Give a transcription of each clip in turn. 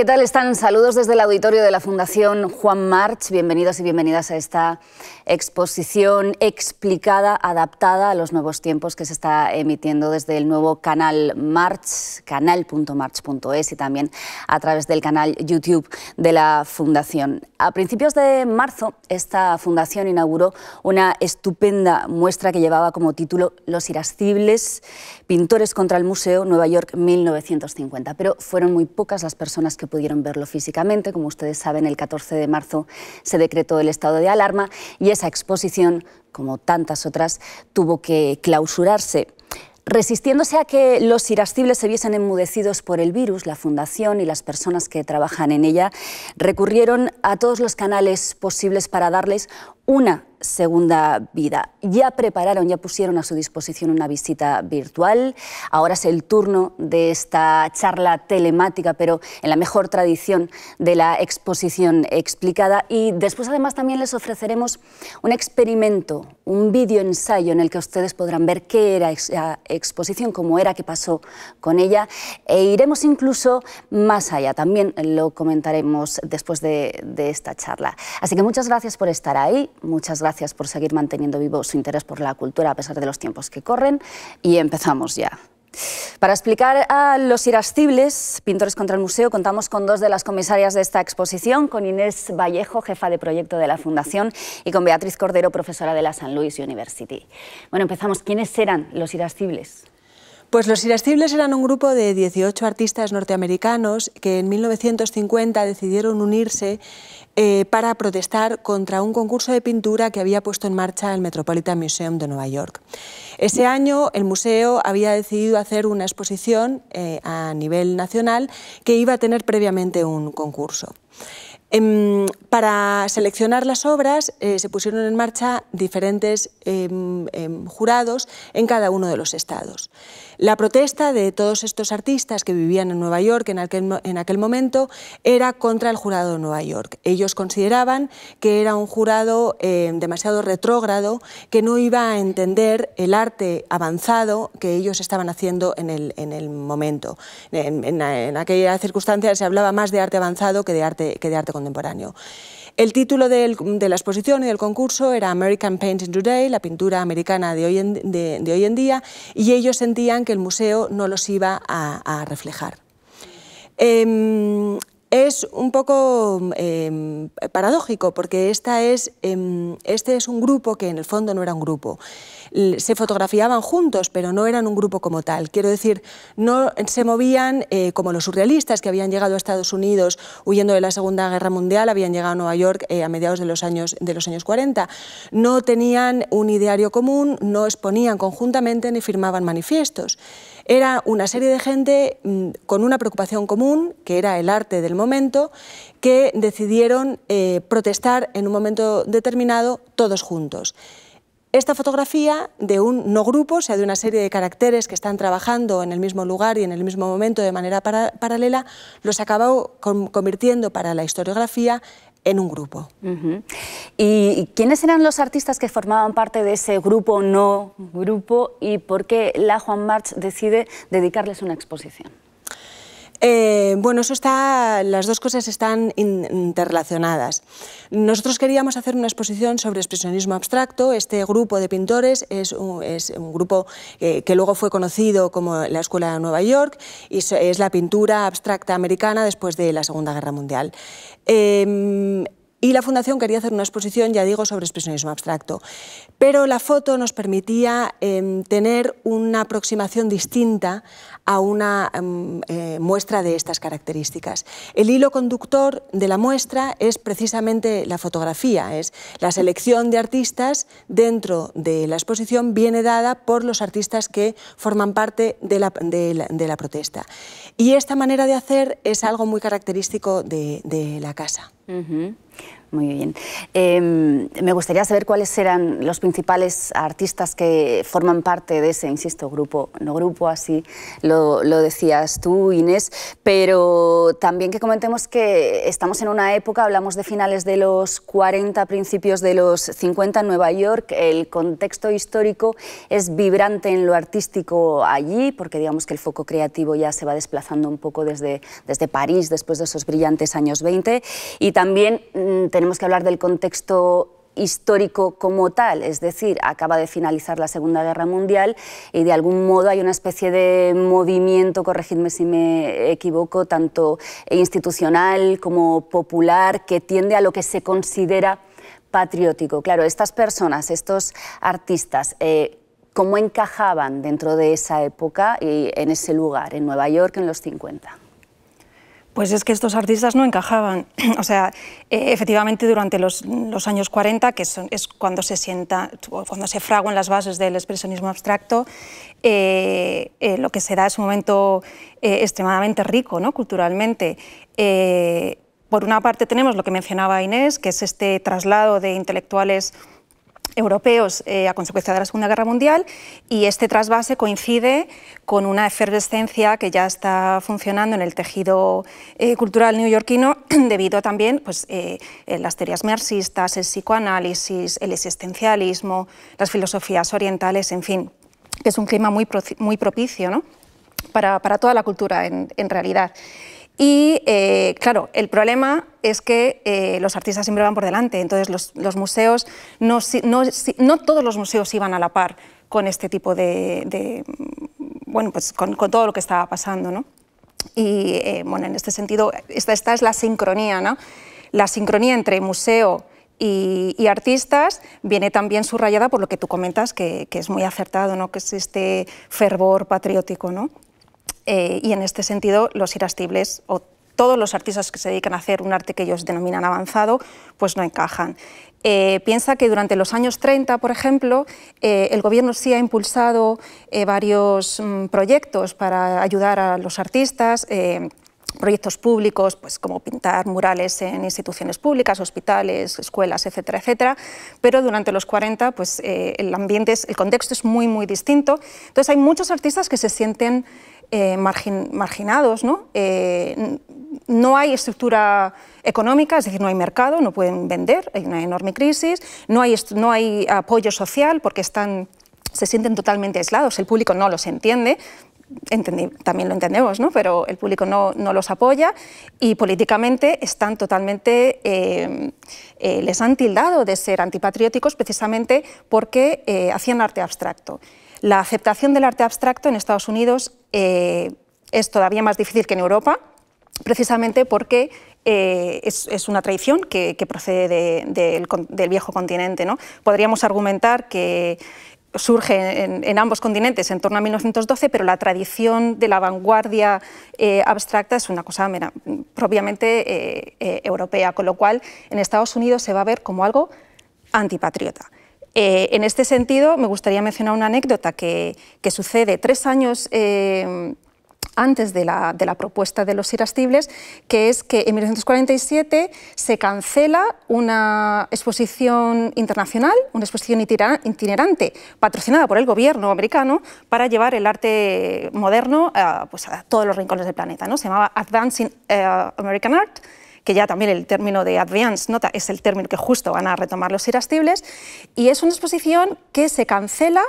¿Qué tal están? Saludos desde el auditorio de la Fundación Juan March. Bienvenidos y bienvenidas a esta exposición explicada, adaptada a los nuevos tiempos que se está emitiendo desde el nuevo canal March, canal.march.es y también a través del canal YouTube de la Fundación. A principios de marzo, esta Fundación inauguró una estupenda muestra que llevaba como título Los irascibles, pintores contra el museo, Nueva York 1950. Pero fueron muy pocas las personas que pudieron verlo físicamente. Como ustedes saben, el 14 de marzo se decretó el estado de alarma y esa exposición, como tantas otras, tuvo que clausurarse. Resistiéndose a que los irascibles se viesen enmudecidos por el virus, la Fundación y las personas que trabajan en ella recurrieron a todos los canales posibles para darles una segunda vida. Ya prepararon, ya pusieron a su disposición una visita virtual. Ahora es el turno de esta charla telemática, pero en la mejor tradición de la exposición explicada. Y después además también les ofreceremos un experimento, un vídeo ensayo en el que ustedes podrán ver qué era esa exposición, cómo era, qué pasó con ella. E iremos incluso más allá. También lo comentaremos después de, de esta charla. Así que muchas gracias por estar ahí muchas gracias por seguir manteniendo vivo su interés por la cultura a pesar de los tiempos que corren y empezamos ya. Para explicar a los irascibles, Pintores contra el Museo, contamos con dos de las comisarias de esta exposición, con Inés Vallejo, jefa de proyecto de la Fundación, y con Beatriz Cordero, profesora de la San Luis University. Bueno, empezamos. ¿Quiénes eran los irascibles? Pues los Irascibles eran un grupo de 18 artistas norteamericanos que en 1950 decidieron unirse eh, para protestar contra un concurso de pintura que había puesto en marcha el Metropolitan Museum de Nueva York. Ese año el museo había decidido hacer una exposición eh, a nivel nacional que iba a tener previamente un concurso. Em, para seleccionar las obras eh, se pusieron en marcha diferentes em, em, jurados en cada uno de los estados. La protesta de todos estos artistas que vivían en Nueva York en aquel, momento era contra el jurado de Nueva York. Ellos consideraban que era un jurado eh, demasiado retrógrado, que no iba a entender el arte avanzado que ellos estaban haciendo en el, momento. En, aquella circunstancia se hablaba más de arte avanzado que de arte, que de arte contemporáneo. El título de la exposición y del concurso era American Painting Today, la pintura americana de hoy en, día, y ellos sentían que el museo no los iba a, reflejar. Em, es un poco em, paradójico porque esta es, em, este es un grupo que en el fondo no era un grupo. Se fotografiaban juntos, pero no eran un grupo como tal. Quiero decir, no se movían eh, como los surrealistas que habían llegado a Estados Unidos huyendo de la Segunda Guerra Mundial, habían llegado a Nueva York eh, a mediados de los, años, de los años 40. No tenían un ideario común, no exponían conjuntamente ni firmaban manifiestos. Era una serie de gente mm, con una preocupación común, que era el arte del momento, que decidieron eh, protestar en un momento determinado todos juntos. Esta fotografía de un no grupo, o sea, de una serie de caracteres que están trabajando en el mismo lugar y en el mismo momento de manera paralela, los acabó convirtiendo para la historiografía en un grupo. ¿Y quiénes eran los artistas que formaban parte de ese grupo no grupo y por qué la Juan March decide dedicarles una exposición? Eh, bueno, eso está, las dos cosas están interrelacionadas. Nosotros queríamos hacer una exposición sobre expresionismo abstracto. Este grupo de pintores es un, grupo eh, que luego fue conocido como la Escuela de Nueva York y es la pintura abstracta americana después de la Segunda Guerra Mundial. Eh, y la Fundación quería hacer una exposición, ya digo, sobre expresionismo abstracto. Pero la foto nos permitía em, tener una aproximación distinta a una em, eh, muestra de estas características. El hilo conductor de la muestra es precisamente la fotografía, es la selección de artistas dentro de la exposición viene dada por los artistas que forman parte de la, protesta. Y esta manera de hacer es algo muy característico de la casa. Mm -hmm. Muy bien. Em, me gustaría saber cuáles eran los principales artistas que forman parte de ese, insisto, grupo, no grupo, así lo, lo decías tú, Inés, pero también que comentemos que estamos en una época, hablamos de finales de los 40, principios de los 50 en Nueva York, el contexto histórico es vibrante en lo artístico allí, porque digamos que el foco creativo ya se va desplazando un poco desde, desde París, después de esos brillantes años 20, y también mm, tenemos que hablar del contexto histórico como tal, es decir, acaba de finalizar la Segunda Guerra Mundial y de algún modo hay una especie de movimiento, corregidme si me equivoco, tanto institucional como popular, que tiende a lo que se considera patriótico. Claro, estas personas, estos artistas, eh, ¿cómo encajaban dentro de esa época y en ese lugar, en Nueva York en los 50? Pues es que estos artistas no encajaban. O sea, e, efectivamente durante los, años 40, que es cuando se sienta, cuando se fraguan las bases del expresionismo abstracto, eh, eh, lo que se da es un momento eh, extremadamente rico ¿no? culturalmente. por una parte tenemos lo que mencionaba Inés, que es este traslado de intelectuales europeos eh, a consecuencia de la Segunda Guerra Mundial y este trasvase coincide con una efervescencia que ya está funcionando en el tejido eh, cultural neoyorquino debido también pues, eh, las teorías marxistas, el psicoanálisis, el existencialismo, las filosofías orientales, en fin, que es un clima muy, propicio ¿no? para, toda la cultura en realidad. Y eh, claro, el problema es que eh, los artistas siempre van por delante, entonces los, museos, no, no, todos los museos iban a la par con este tipo de, bueno, pues con, todo lo que estaba pasando, ¿no? Y eh, bueno, en este sentido, esta, esta es la sincronía, ¿no? La sincronía entre museo y, artistas viene también subrayada por lo que tú comentas, que, que es muy acertado, ¿no? Que es este fervor patriótico, ¿no? Eh, y en este sentido los irascibles o todos los artistas que se dedican a hacer un arte que ellos denominan avanzado, pues no encajan. Eh, piensa que durante los años 30, por ejemplo, eh, el gobierno sí ha impulsado varios mm, proyectos para ayudar a los artistas. proyectos públicos, pues como pintar murales en instituciones públicas, hospitales, escuelas, etcétera, etcétera. Pero durante los 40, pues el ambiente, es, el contexto es muy, muy distinto. Entonces hay muchos artistas que se sienten eh, marginados, eh, ¿no? hay estructura económica, es decir, no hay mercado, no pueden vender, hay una enorme crisis, no hay, no hay apoyo social porque están, se sienten totalmente aislados, el público no los entiende, también lo entendemos, pero el público no, los apoya y políticamente están totalmente, eh, les han tildado de ser antipatrióticos precisamente porque hacían arte abstracto. La aceptación del arte abstracto en Estados Unidos eh, es todavía más difícil que en Europa, precisamente porque eh, es, una tradición que, procede del, viejo continente. ¿no? Podríamos argumentar que surge en, ambos continentes en torno a 1912, pero la tradición de la vanguardia eh, abstracta es una cosa propiamente europea, con lo cual en Estados Unidos se va a ver como algo antipatriota. Eh, en este sentido, me gustaría mencionar una anécdota que, sucede tres años eh, antes de la, propuesta de los irascibles, que es que en 1947 se cancela una exposición internacional, una exposición itinerante patrocinada por el gobierno americano para llevar el arte moderno eh, pues, a, todos los rincones del planeta. Se llamaba Advancing American Art que ya también el término de advance nota es el término que justo van a retomar los irascibles, y es una exposición que se cancela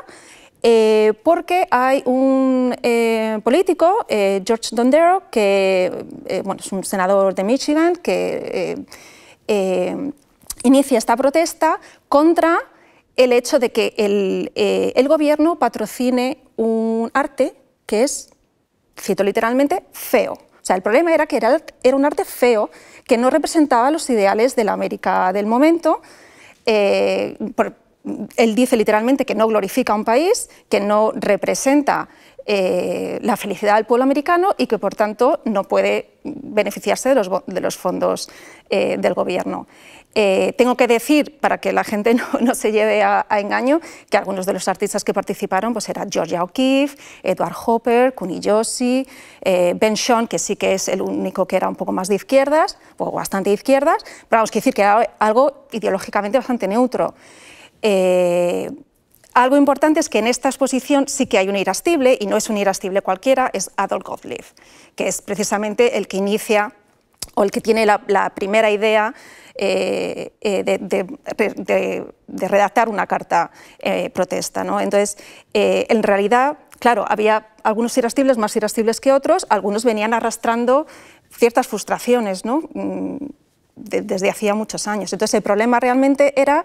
eh, porque hay un eh, político, eh, George Dondero, que es un senador de Michigan, que inicia esta protesta contra el hecho de que el, gobierno patrocine un arte que es, cito literalmente, feo. O sea, el problema era que era un arte feo que no representaba los ideales de la América del momento. Eh, él dice literalmente que no glorifica a un país, que no representa eh, la felicidad del pueblo americano y que por tanto no puede beneficiarse de los, fondos eh, del gobierno. Eh, tengo que decir, para que la gente no, se lleve a, engaño, que algunos de los artistas que participaron pues eran Georgia O'Keeffe, Edward Hopper, Kuniyoshi, eh, Ben Sean, que sí que es el único que era un poco más de izquierdas, o bastante de izquierdas, pero vamos, que decir que era algo ideológicamente bastante neutro. Eh, algo importante es que en esta exposición sí que hay un irascible, y no es un irascible cualquiera, es Adolf Gottlieb, que es precisamente el que inicia o el que tiene la primera idea eh, eh, de, redactar una carta eh, protesta. ¿no? Entonces, en realidad, claro, había algunos irascibles más irascibles que otros, algunos venían arrastrando ciertas frustraciones ¿no? Mm, desde hacía muchos años. Entonces, el problema realmente era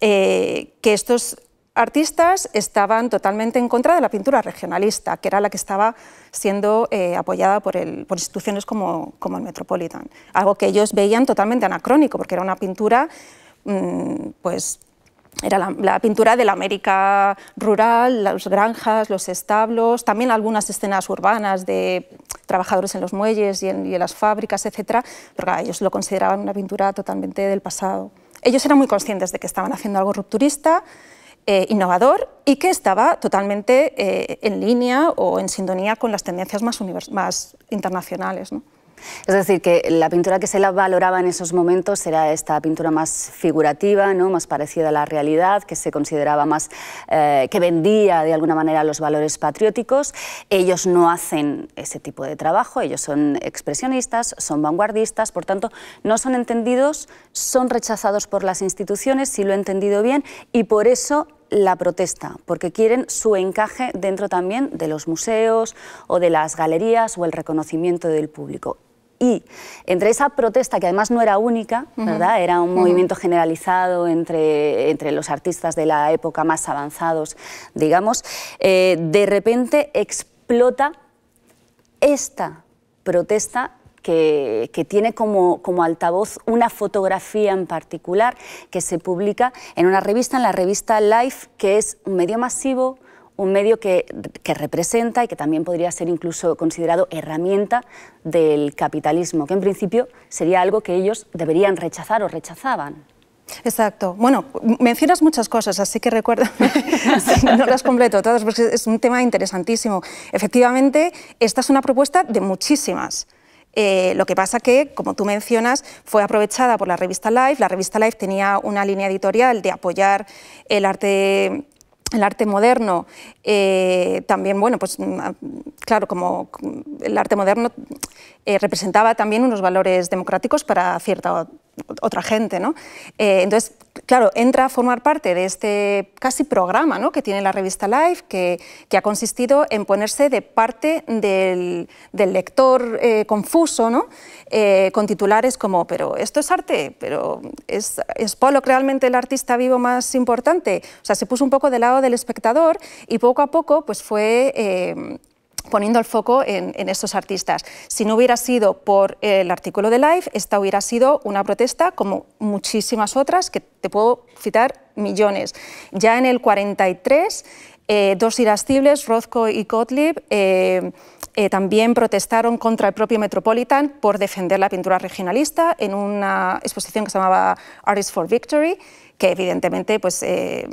que estos artistas estaban totalmente en contra de la pintura regionalista, que era la que estaba siendo eh, apoyada por, instituciones como, el Metropolitan, algo que ellos veían totalmente anacrónico, porque era una pintura mm, pues, era la, pintura de la América rural, las granjas, los establos, también algunas escenas urbanas de trabajadores en los muelles y en, las fábricas, etcétera, Pero ellos lo consideraban una pintura totalmente del pasado. Ellos eran muy conscientes de que estaban haciendo algo rupturista eh, innovador y que estaba totalmente eh, en línea o en sintonía con las tendencias más, más internacionales. Es decir, que la pintura que se la valoraba en esos momentos era esta pintura más figurativa, ¿no? más parecida a la realidad, que se consideraba más, eh, que vendía de alguna manera los valores patrióticos. Ellos no hacen ese tipo de trabajo, ellos son expresionistas, son vanguardistas, por tanto, no son entendidos, son rechazados por las instituciones, si lo he entendido bien, y por eso la protesta, porque quieren su encaje dentro también de los museos o de las galerías o el reconocimiento del público. Y entre esa protesta, que además no era única, ¿verdad? era un movimiento generalizado entre, entre los artistas de la época más avanzados, digamos, eh, de repente explota esta protesta que, tiene como, altavoz una fotografía en particular que se publica en una revista, en la revista Life, que es un medio masivo, un medio que, que representa y que también podría ser incluso considerado herramienta del capitalismo, que en principio sería algo que ellos deberían rechazar o rechazaban. Exacto. Bueno, mencionas muchas cosas, así que recuerda, no las completo todas, porque es un tema interesantísimo. Efectivamente, esta es una propuesta de muchísimas. Eh, lo que pasa que, como tú mencionas, fue aprovechada por la revista Life. La revista Life tenía una línea editorial de apoyar el arte el arte moderno eh, también, bueno, pues mm, claro, como el arte moderno eh, representaba también unos valores democráticos para cierta otra gente. ¿no? Eh, entonces, claro, entra a formar parte de este casi programa ¿no? que tiene la revista Life, que, ha consistido en ponerse de parte del, lector eh, confuso, ¿no? con titulares como, pero esto es arte, pero es, es realmente el artista vivo más importante. O sea, se puso un poco del lado del espectador y poco a poco pues fue poniendo el foco en, estos artistas. Si no hubiera sido por el artículo de Life, esta hubiera sido una protesta como muchísimas otras, que te puedo citar millones. Ya en el 43, eh, dos irascibles, Rothko y Gottlieb, eh, eh, también protestaron contra el propio Metropolitan por defender la pintura regionalista en una exposición que se llamaba Artists for Victory que evidentemente pues, eh,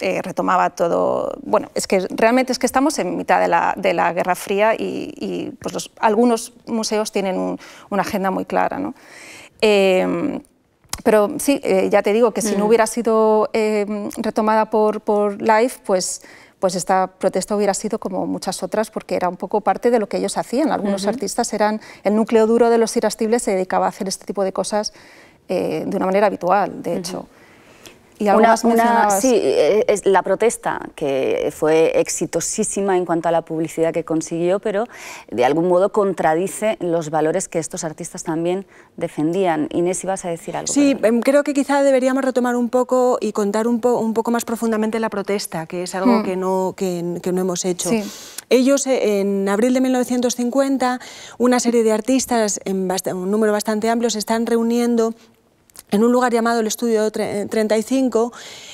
eh, retomaba todo... Bueno, es que realmente es que estamos en mitad de la, de la Guerra Fría y, pues algunos museos tienen una agenda muy clara. ¿no? Em, pero sí, eh, ya te digo que si no mm. hubiera sido em, retomada por, por Life, pues pues esta protesta hubiera sido como muchas otras porque era un poco parte de lo que ellos hacían. Algunos artistas eran el núcleo duro de los irascibles, se dedicaba a hacer este tipo de cosas de una manera habitual, de hecho una, sí, eh, es la protesta, que fue exitosísima en cuanto a la publicidad que consiguió, pero de algún modo contradice los valores que estos artistas también defendían. Inés, ibas a decir algo. Sí, em, creo que quizá deberíamos retomar un poco y contar un, poco más profundamente la protesta, que es algo hmm. que, no, que, no hemos hecho. Ellos, eh, en abril de 1950, una serie de artistas, en un número bastante amplio, se están reuniendo en un lugar llamado el Estudio 35.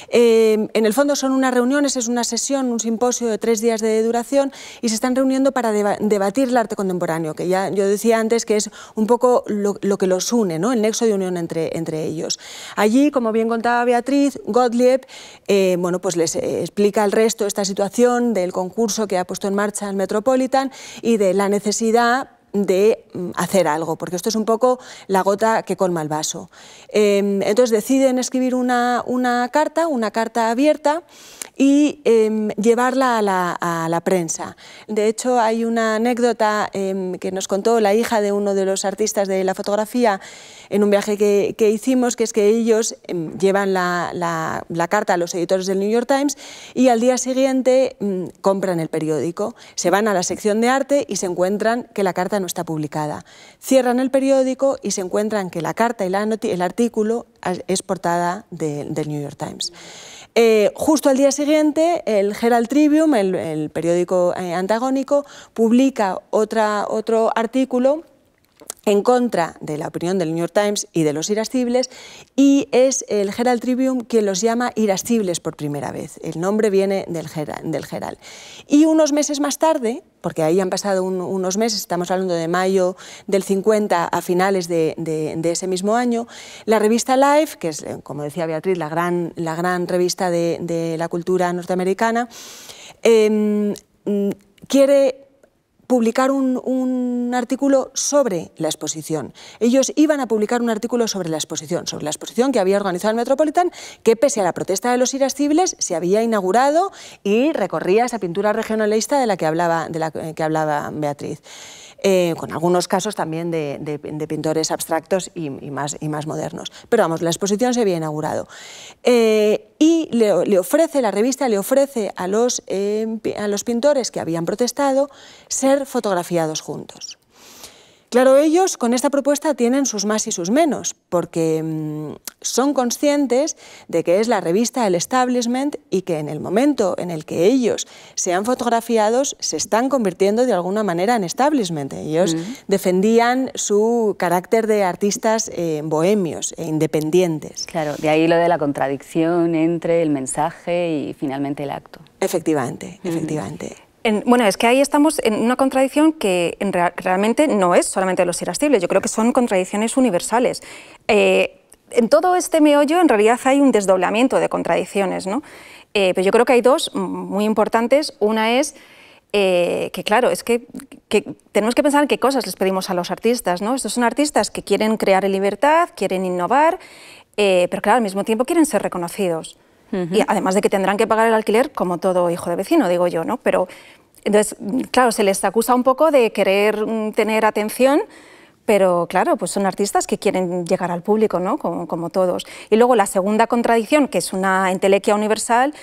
Eh, eh, en el fondo son unas reuniones, es una sesión, un simposio de tres días de duración y se están reuniendo para debatir el arte contemporáneo, que ya yo decía antes que es un poco lo, que los une, ¿no? el nexo de unión entre, entre ellos. Allí, como bien contaba Beatriz, Gottlieb eh, bueno, pues les explica al resto esta situación del concurso que ha puesto en marcha el Metropolitan y de la necesidad de mm, hacer algo, porque esto es un poco la gota que colma el vaso. Em, entonces deciden escribir una, una, carta, una carta abierta, y em, llevarla a la, prensa. De hecho, hay una anécdota em, que nos contó la hija de uno de los artistas de la fotografía en un viaje que, hicimos, que es que ellos llevan la, la, carta a los editores del New York Times y al día siguiente mm, compran el periódico, se van a la sección de arte y se encuentran que la carta no está publicada. Cierran el periódico y se encuentran que la carta y el artículo es portada del New York Times. Eh, justo al día siguiente, el Herald Tribune, el, periódico eh, antagónico, publica otra, otro artículo en contra de la opinión del New York Times y de los irascibles, y es el Herald Tribune quien los llama irascibles por primera vez. El nombre viene del Herald. Y unos meses más tarde, porque ahí han pasado unos meses, estamos hablando de mayo del 50 a finales de, ese mismo año, la revista Life, que es, eh, como decía Beatriz, la gran, la gran revista de, la cultura norteamericana, em, mm, quiere publicar un, artículo sobre la exposición. Ellos iban a publicar un artículo sobre la exposición, sobre la exposición que había organizado el Metropolitan, que pese a la protesta de los irascibles se había inaugurado y recorría esa pintura regionalista de la que hablaba, de la que hablaba Beatriz. Eh, con algunos casos también de, pintores abstractos y, más, y más modernos. Pero vamos, la exposición se había inaugurado. Eh, y le, ofrece, la revista le ofrece a eh, a los pintores que habían protestado ser fotografiados juntos. Claro, ellos con esta propuesta tienen sus más y sus menos, porque mm, son conscientes de que es la revista El Establishment y que en el momento en el que ellos sean fotografiados se están convirtiendo de alguna manera en establishment. Ellos mm. defendían su carácter de artistas eh, bohemios e independientes. Claro, de ahí lo de la contradicción entre el mensaje y finalmente el acto. Efectivamente, mm. efectivamente bueno, es que ahí estamos en una contradicción que en realmente no es solamente de los irascibles, yo creo que son contradicciones universales. Eh, en todo este meollo en realidad hay un desdoblamiento de contradicciones, ¿no? Eh, pero yo creo que hay dos muy importantes. Una es eh, que, claro, es que, tenemos que pensar en qué cosas les pedimos a los artistas, ¿no? Estos son artistas que quieren crear libertad, quieren innovar, pero claro, al mismo tiempo quieren ser reconocidos. Y además de que tendrán que pagar el alquiler como todo hijo de vecino, digo yo, ¿no? Pero entonces, claro, se les acusa un poco de querer mm, tener atención, pero claro, pues son artistas que quieren llegar al público, ¿no? Como, todos. Y luego la segunda contradicción, que es una entelequia universal,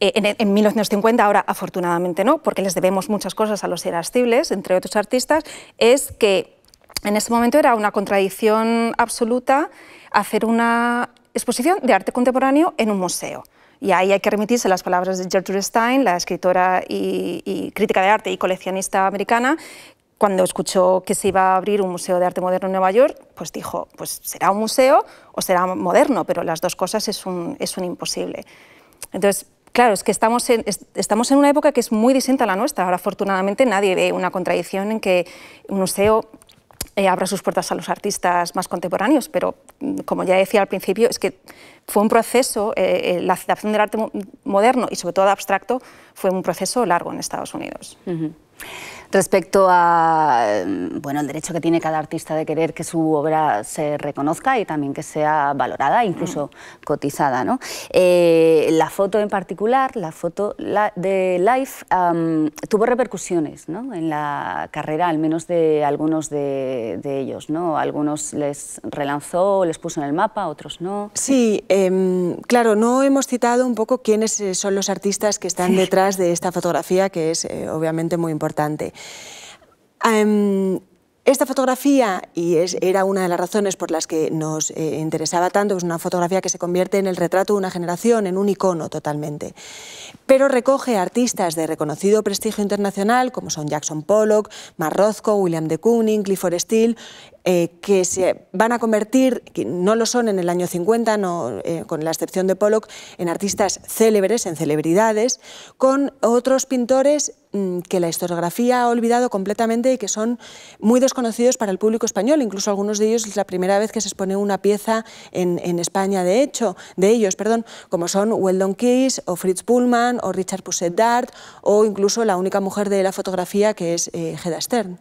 eh, en, en, 1950, ahora afortunadamente no, porque les debemos muchas cosas a los irascibles, entre otros artistas, es que en ese momento era una contradicción absoluta hacer una exposición de arte contemporáneo en un museo. Y ahí hay que remitirse a las palabras de Gertrude Stein, la escritora y, crítica de arte y coleccionista americana, cuando escuchó que se iba a abrir un museo de arte moderno en Nueva York, pues dijo, pues será un museo o será moderno, pero las dos cosas es un, imposible. Entonces, claro, es que estamos en, estamos en una época que es muy distinta a la nuestra. Ahora, afortunadamente, nadie ve una contradicción en que un museo eh, abra sus puertas a los artistas más contemporáneos, pero mm, como ya decía al principio, es que fue un proceso, eh, eh, la aceptación del arte moderno y sobre todo abstracto fue un proceso largo en Estados Unidos respecto a mm, bueno, el derecho que tiene cada artista de querer que su obra se reconozca y también que sea valorada, incluso cotizada. ¿no? Eh, la foto en particular, la foto de Life, tuvo repercusiones ¿no? en la carrera, al menos de algunos de, ellos. ¿no? Algunos les relanzó, les puso en el mapa, otros no. Sí, em, claro, no hemos citado un poco quiénes eh, son los artistas que están detrás de esta fotografía, que es eh, obviamente muy importante. Em, esta fotografía, y es, era una de las razones por las que nos eh, interesaba tanto, es una fotografía que se convierte en el retrato de una generación, en un icono totalmente. Pero recoge artistas de reconocido prestigio internacional, como son Jackson Pollock, Mar William de Kooning, Clifford Steele, eh, que se van a convertir, que no lo son en el año 50, eh, con la excepción de Pollock, en artistas célebres, en celebridades, con otros pintores mm, que la historiografía ha olvidado completamente y que son muy desconocidos para el público español. Incluso algunos de ellos es la primera vez que se expone una pieza en, España de hecho, de ellos, perdón, como son Weldon Keyes o Fritz Pullman o Richard Pusset Dart o incluso la única mujer de la fotografía que es eh, Hedda Stern.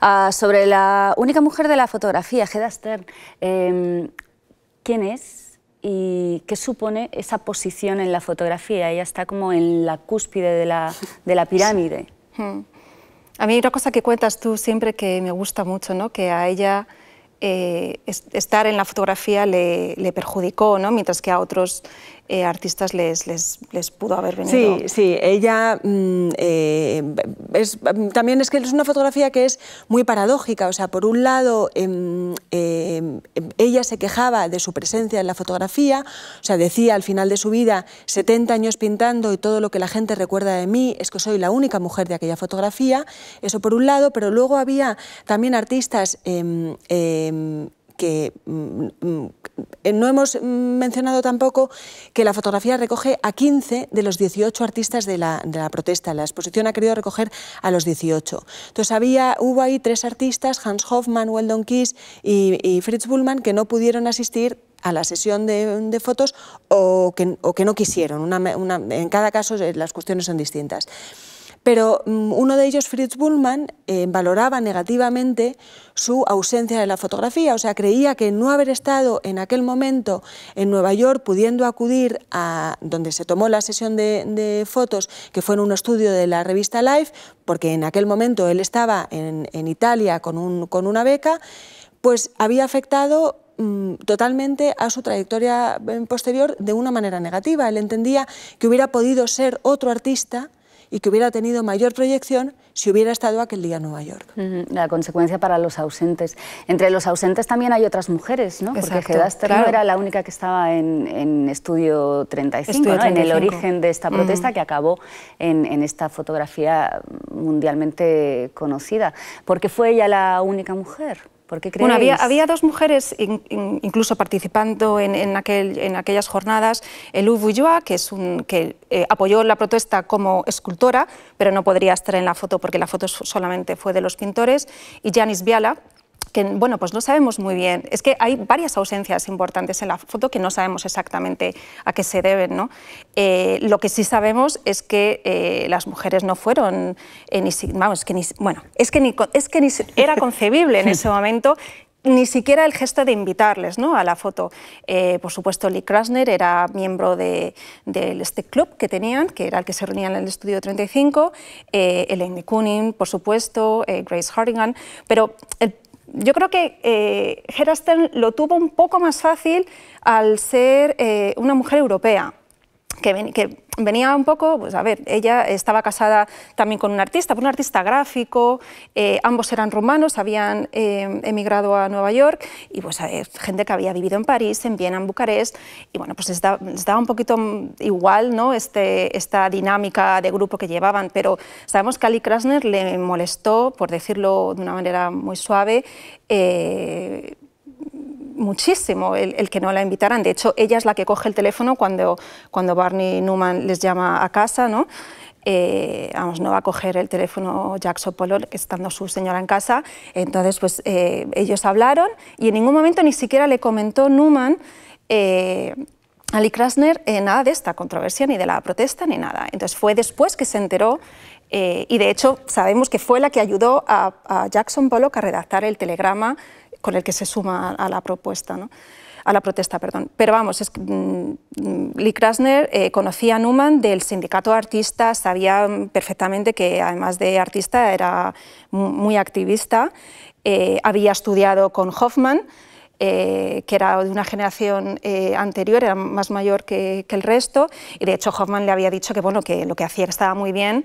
Ah, sobre la única mujer de la fotografía, Hedda Stern, em, ¿quién es y qué supone esa posición en la fotografía? Ella está como en la cúspide de la, pirámide. A mí una cosa que cuentas tú siempre que me gusta mucho, ¿no? que a ella eh, estar en la fotografía le, le perjudicó, ¿no? mientras que a otros eh, artistas les, pudo haber venido. Sí, sí, ella mm, eh, también es que es una fotografía que es muy paradójica, o sea, por un lado em, em, em, ella se quejaba de su presencia en la fotografía, o sea, decía al final de su vida, 70 años pintando y todo lo que la gente recuerda de mí es que soy la única mujer de aquella fotografía, eso por un lado, pero luego había también artistas que mm, mm, eh, no hemos mencionado tampoco que la fotografía recoge a 15 de los 18 artistas de la, protesta. La exposición ha querido recoger a los 18. Entonces había, hubo ahí tres artistas, Hans Hoffman, Weldon Kiss y, Fritz Bullmann, que no pudieron asistir a la sesión de, fotos o que, no quisieron. en cada caso eh, las cuestiones son distintas. Pero mm, uno de ellos, Fritz Bullmann, eh, valoraba negativamente su ausencia de la fotografía, o sea, creía que no haber estado en aquel momento en Nueva York pudiendo acudir a donde se tomó la sesión de, fotos, que fue en un estudio de la revista Life, porque en aquel momento él estaba en, Italia con, con una beca, pues había afectado mm, totalmente a su trayectoria eh, posterior de una manera negativa. Él entendía que hubiera podido ser otro artista y que hubiera tenido mayor proyección si hubiera estado aquel día en Nueva York. La consecuencia para los ausentes. Entre los ausentes también hay otras mujeres, ¿no? Porque Gedastra era la única que estaba en, Estudio 35, en el origen de esta protesta que acabó en, esta fotografía mundialmente conocida. ¿Por qué fue ella la única mujer. Bueno, había, había, dos mujeres incluso participando en, aquel, en, aquellas jornadas. El Bouillois, que, es un, que eh, apoyó la protesta como escultora, pero no podría estar en la foto porque la foto solamente fue de los pintores, y Janis Biala, que bueno, pues no sabemos muy bien. Es que hay varias ausencias importantes en la foto que no sabemos exactamente a qué se deben. ¿no? Eh, lo que sí sabemos es que eh, las mujeres no fueron, eh, ni, vamos, que ni, bueno, es que ni era concebible en ese momento ni siquiera el gesto de invitarles ¿no? a la foto. Eh, por supuesto, Lee Krasner era miembro de, este club que tenían, que era el que se reunía en el estudio 35, eh, Elaine Kunin, por supuesto, eh, Grace Hardingan. pero yo creo que eh, Stern lo tuvo un poco más fácil al ser una mujer europea que, venía un poco, pues a ver, ella estaba casada también con un artista, pues, un artista gráfico, eh, ambos eran rumanos, habían eh, emigrado a Nueva York y pues eh, gente que había vivido en París, en Viena, en Bucarest y bueno, pues les, daba un poquito igual ¿no? Este, esta dinámica de grupo que llevaban, pero sabemos que a Krasner le molestó, por decirlo de una manera muy suave, muchísimo el, que no la invitaran. De hecho, ella es la que coge el teléfono cuando, cuando Barney Newman les llama a casa, ¿no? Eh, vamos, no va a coger el teléfono Jackson Pollock estando su señora en casa. Entonces, pues eh, ellos hablaron y en ningún momento ni siquiera le comentó Newman eh, a Lee Krasner nada de esta controversia, ni de la protesta, ni nada. Entonces, fue después que se enteró y de hecho sabemos que fue la que ayudó a, a Jackson Pollock a redactar el telegrama con el que se suma a la propuesta. ¿no? a la protesta, perdón. Pero vamos, es, mm, mm, Lee Krasner eh, conocía a Newman del sindicato de artistas, sabía mm, perfectamente que además de artista era muy activista, eh, había estudiado con Hoffman, eh, que era de una generación anterior, era más mayor que, que, el resto, y de hecho Hoffman le había dicho que, bueno, que lo que hacía estaba muy bien,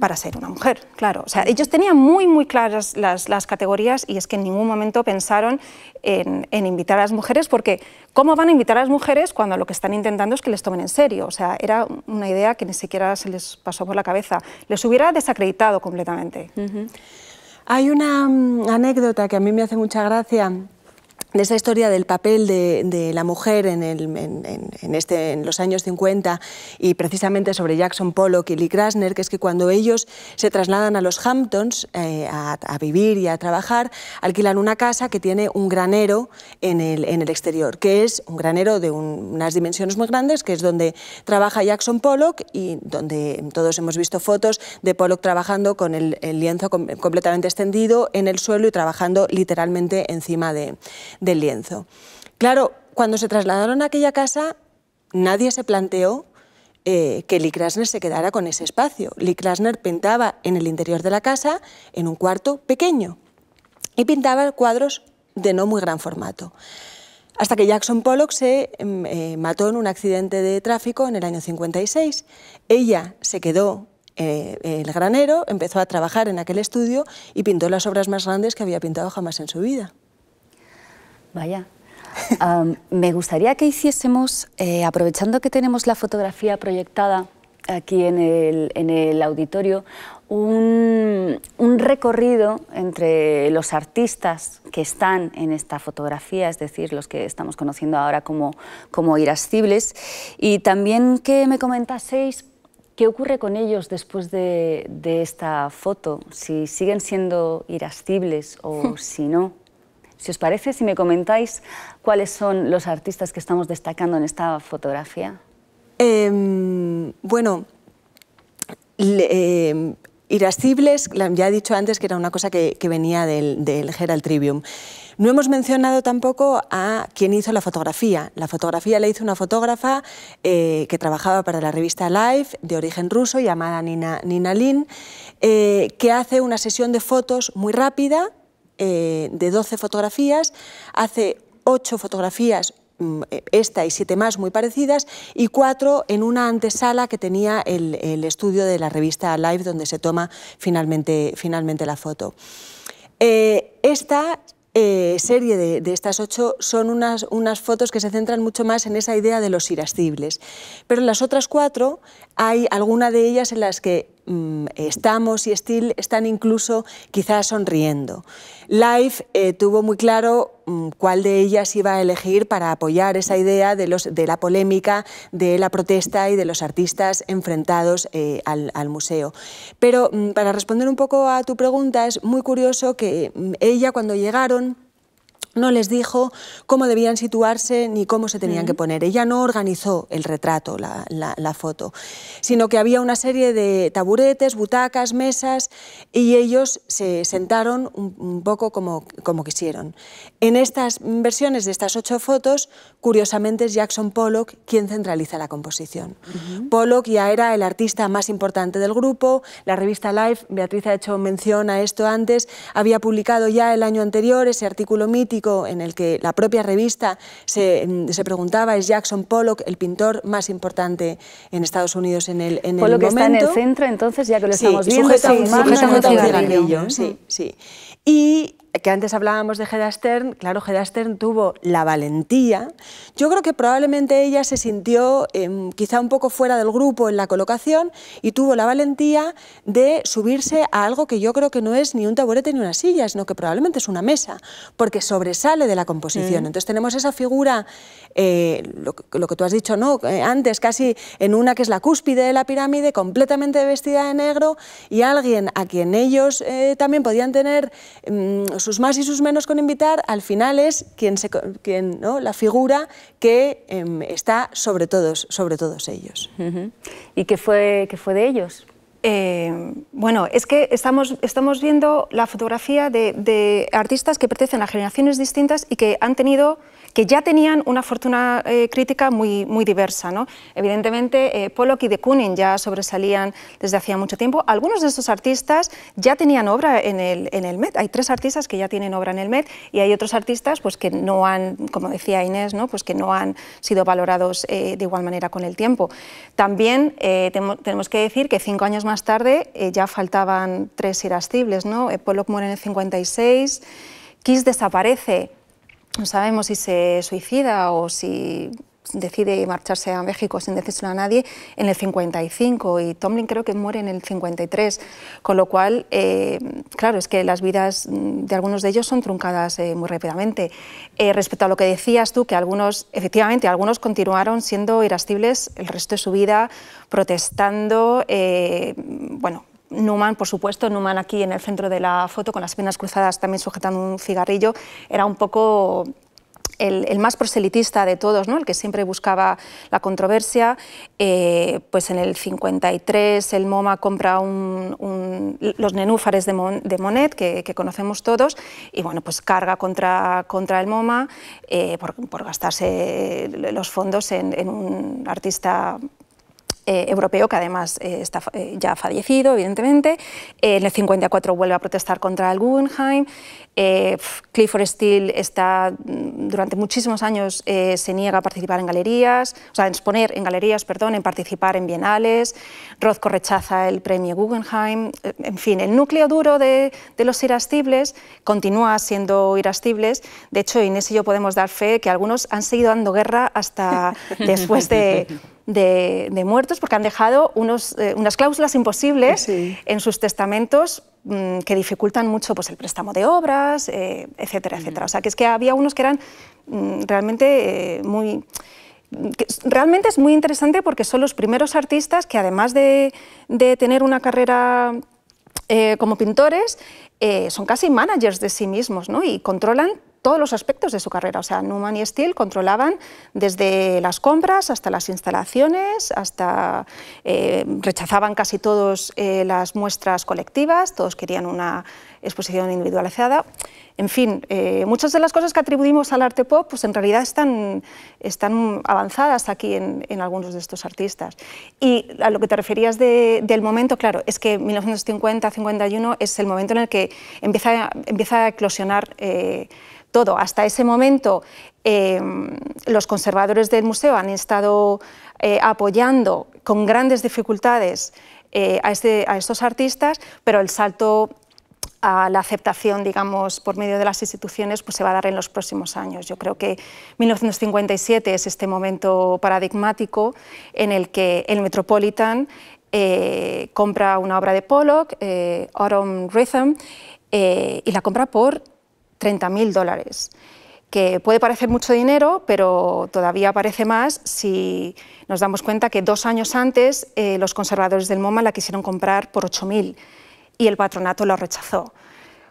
para ser una mujer, claro. O sea, ellos tenían muy, muy claras las, las categorías y es que en ningún momento pensaron en, invitar a las mujeres porque ¿cómo van a invitar a las mujeres cuando lo que están intentando es que les tomen en serio? O sea, era una idea que ni siquiera se les pasó por la cabeza. Les hubiera desacreditado completamente. Hay una mm, anécdota que a mí me hace mucha gracia de esa historia del papel de, la mujer en, este, en los años 50 y precisamente sobre Jackson Pollock y Lee Krasner, que es que cuando ellos se trasladan a los Hamptons eh, a, vivir y a trabajar, alquilan una casa que tiene un granero en el, en el exterior, que es un granero de unas dimensiones muy grandes, que es donde trabaja Jackson Pollock y donde todos hemos visto fotos de Pollock trabajando con el, lienzo completamente extendido en el suelo y trabajando literalmente encima de del lienzo. Claro, cuando se trasladaron a aquella casa, nadie se planteó eh, que Lee Krasner se quedara con ese espacio. Lee Krasner pintaba en el interior de la casa, en un cuarto pequeño, y pintaba cuadros de no muy gran formato. Hasta que Jackson Pollock se mm, eh, mató en un accidente de tráfico en el año 56. Ella se quedó eh, el granero, empezó a trabajar en aquel estudio y pintó las obras más grandes que había pintado jamás en su vida. Vaya. me gustaría que hiciésemos, eh, aprovechando que tenemos la fotografía proyectada aquí en el, auditorio, un, recorrido entre los artistas que están en esta fotografía, es decir, los que estamos conociendo ahora como, irascibles, y también que me comentaseis ¿Qué ocurre con ellos después de, esta foto? Si siguen siendo irascibles o si no. Si os parece, si me comentáis cuáles son los artistas que estamos destacando en esta fotografía. Em, bueno, em, irascibles, ya he dicho antes que era una cosa que, venía del, del, Herald Tribune. No hemos mencionado tampoco a quién hizo la fotografía. La fotografía la hizo una fotógrafa eh, que trabajaba para la revista Life, de origen ruso, llamada Nina, Ninalin, Lin, eh, que hace una sesión de fotos muy rápida, eh, de 12 fotografías, hace ocho fotografías mm, eh, esta y siete más muy parecidas, y cuatro en una antesala que tenía el, estudio de la revista Live, donde se toma finalmente, finalmente la foto. Eh, esta serie de, estas ocho son unas, unas fotos que se centran mucho más en esa idea de los irascibles, pero en las otras cuatro hay alguna de ellas en las que mm, estamos y Steele están incluso quizás sonriendo. Life eh, tuvo muy claro mm, cuál de ellas iba a elegir para apoyar esa idea de, la polémica, de la protesta y de los artistas enfrentados eh, al, museo. Pero mm, para responder un poco a tu pregunta, es muy curioso que mm, ella cuando llegaron no les dijo cómo debían situarse ni cómo se tenían que poner. Ella no organizó el retrato, la, foto, sino que había una serie de taburetes, butacas, mesas y ellos se sentaron un, poco como, quisieron. En estas versiones de estas ocho fotos, curiosamente es Jackson Pollock quien centraliza la composición. Pollock ya era el artista más importante del grupo, la revista Life, Beatriz ha hecho mención a esto antes, había publicado ya el año anterior ese artículo mítico en el que la propia revista se, mm, se preguntaba, es Jackson Pollock el pintor más importante en Estados Unidos en el, en Pollock el momento. está en el centro, entonces, ya que lo estamos viendo, sí, sujeta, un cigarrillo. Sí, sí. Y que antes hablábamos de Heda Stern, claro, Heda Stern tuvo la valentía. Yo creo que probablemente ella se sintió em, quizá un poco fuera del grupo en la colocación y tuvo la valentía de subirse a algo que yo creo que no es ni un taburete ni una silla, sino que probablemente es una mesa, porque sobresale de la composición. Mm. Entonces tenemos esa figura, eh, lo, que tú has dicho ¿no? Eh, antes, casi en una que es la cúspide de la pirámide, completamente vestida de negro, y alguien a quien ellos eh, también podían tener mm, sus más y sus menos con invitar, al final es quien se, quien, ¿no? la figura que em, está sobre todos, sobre todos ellos. ¿Y qué fue, fue de ellos? Eh, bueno, es que estamos, estamos viendo la fotografía de, de, artistas que pertenecen a generaciones distintas y que han tenido que ya tenían una fortuna eh, crítica muy, muy diversa. ¿no? Evidentemente, eh, Pollock y de Kooning ya sobresalían desde hacía mucho tiempo. Algunos de estos artistas ya tenían obra en el, en el Met. Hay tres artistas que ya tienen obra en el Met y hay otros artistas pues, que no han, como decía Inés, ¿no? pues, que no han sido valorados eh, de igual manera con el tiempo. También tenemos que decir que cinco años más tarde ya faltaban tres irascibles. ¿no? Pollock muere en el 56, Kiss desaparece no sabemos si se suicida o si decide marcharse a México sin decirlo a nadie en el 55 y Tomlin creo que muere en el 53, con lo cual, eh, claro, es que las vidas de algunos de ellos son truncadas eh, muy rápidamente. Eh, respecto a lo que decías tú, que algunos, efectivamente, algunos continuaron siendo irascibles el resto de su vida, protestando, bueno, Newman, por supuesto, Newman aquí en el centro de la foto, con las piernas cruzadas también sujetando un cigarrillo, era un poco el, más proselitista de todos, ¿no? el que siempre buscaba la controversia, eh, pues en el 53 el MoMA compra los nenúfares de, Monet, que, conocemos todos, y bueno, pues carga contra, contra el MoMA eh, por, gastarse los fondos en un artista eh, europeo, que además eh, está eh, ya fallecido, evidentemente. en el 54 vuelve a protestar contra el Guggenheim. Clifford Steele está, mm, durante muchísimos años se niega a participar en galerías, o sea, a exponer en galerías, perdón, en participar en bienales. Rothko rechaza el premio Guggenheim. En fin, el núcleo duro de, de los irascibles continúa siendo irascibles. De hecho, Inés y yo podemos dar fe que algunos han seguido dando guerra hasta después de de, muertos porque han dejado eh, unas cláusulas imposibles en sus testamentos mm, que dificultan mucho pues, el préstamo de obras, etc. Eh, etcétera, etcétera. O sea, que es que había unos que eran mm, realmente eh, muy realmente es muy interesante porque son los primeros artistas que además de, de tener una carrera como pintores, son casi managers de sí mismos ¿no? y controlan todos los aspectos de su carrera. O sea, Newman y Steele controlaban desde las compras hasta las instalaciones, hasta eh, rechazaban casi todas eh, las muestras colectivas, todos querían una exposición individualizada. En fin, eh, muchas de las cosas que atribuimos al arte pop pues en realidad están, están avanzadas aquí en, algunos de estos artistas. Y a lo que te referías del momento, claro, es que 1950-51 es el momento en el que empieza, empieza a eclosionar todo. Hasta ese momento em, los conservadores del museo han estado eh, apoyando con grandes dificultades eh, este, a, estos artistas, pero el salto a la aceptación, digamos, por medio de las instituciones, pues se va a dar en los próximos años. Yo creo que 1957 es este momento paradigmático en el que el Metropolitan eh, compra una obra de Pollock, Autumn Rhythm, y la compra por 30.000 dólares, que puede parecer mucho dinero, pero todavía parece más si nos damos cuenta que dos años antes eh, los conservadores del MoMA la quisieron comprar por 8.000 y el patronato lo rechazó.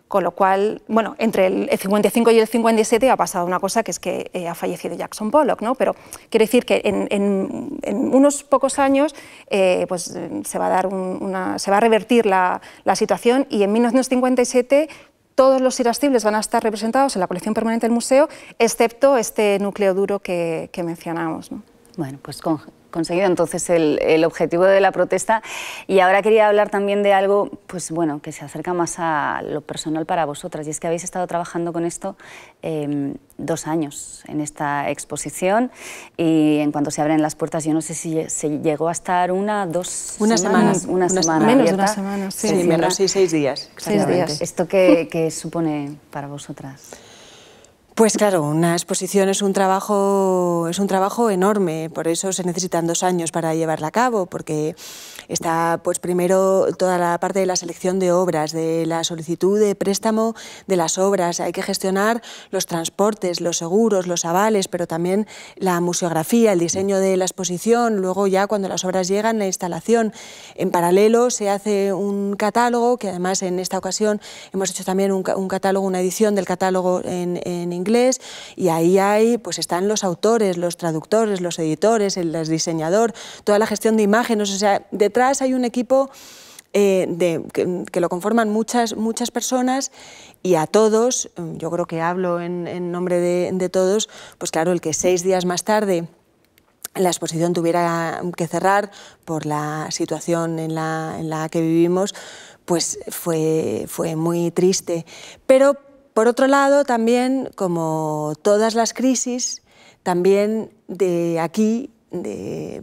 Con lo cual, bueno, entre el 55 y el 57 ha pasado una cosa que es que eh, ha fallecido Jackson Pollock, ¿no? Pero quiero decir que en, unos pocos años eh, pues, se, va a dar una, se va a revertir la, la situación y en 1957 todos los irascibles van a estar representados en la colección permanente del museo, excepto este núcleo duro que, mencionamos. Bueno, pues conseguido entonces el, objetivo de la protesta y ahora quería hablar también de algo pues bueno que se acerca más a lo personal para vosotras y es que habéis estado trabajando con esto em, dos años en esta exposición y en cuanto se abren las puertas, yo no sé si se llegó a estar una, dos una semanas, una, menos de una semana, sí, menos seis días, Esto qué supone para vosotras. Pues claro, una exposición es un trabajo es un trabajo enorme, por eso se necesitan dos años para llevarla a cabo, porque está pues primero toda la parte de la selección de obras, de la solicitud de préstamo de las obras, hay que gestionar los transportes, los seguros, los avales, pero también la museografía, el diseño de la exposición, luego ya cuando las obras llegan la instalación. En paralelo se hace un catálogo que además en esta ocasión hemos hecho también un, catálogo, una edición del catálogo en, en inglés y ahí hay, pues están los autores, los traductores, los editores, el, diseñador, toda la gestión de imágenes, o sea, detrás hay un equipo... Eh, de, que, lo conforman muchas, muchas personas y a todos, yo creo que hablo en, nombre de, todos, pues claro, el que seis días más tarde la exposición tuviera que cerrar por la situación en la, en la que vivimos, pues fue, fue muy triste. Pero por otro lado, también, como todas las crisis, también de aquí, de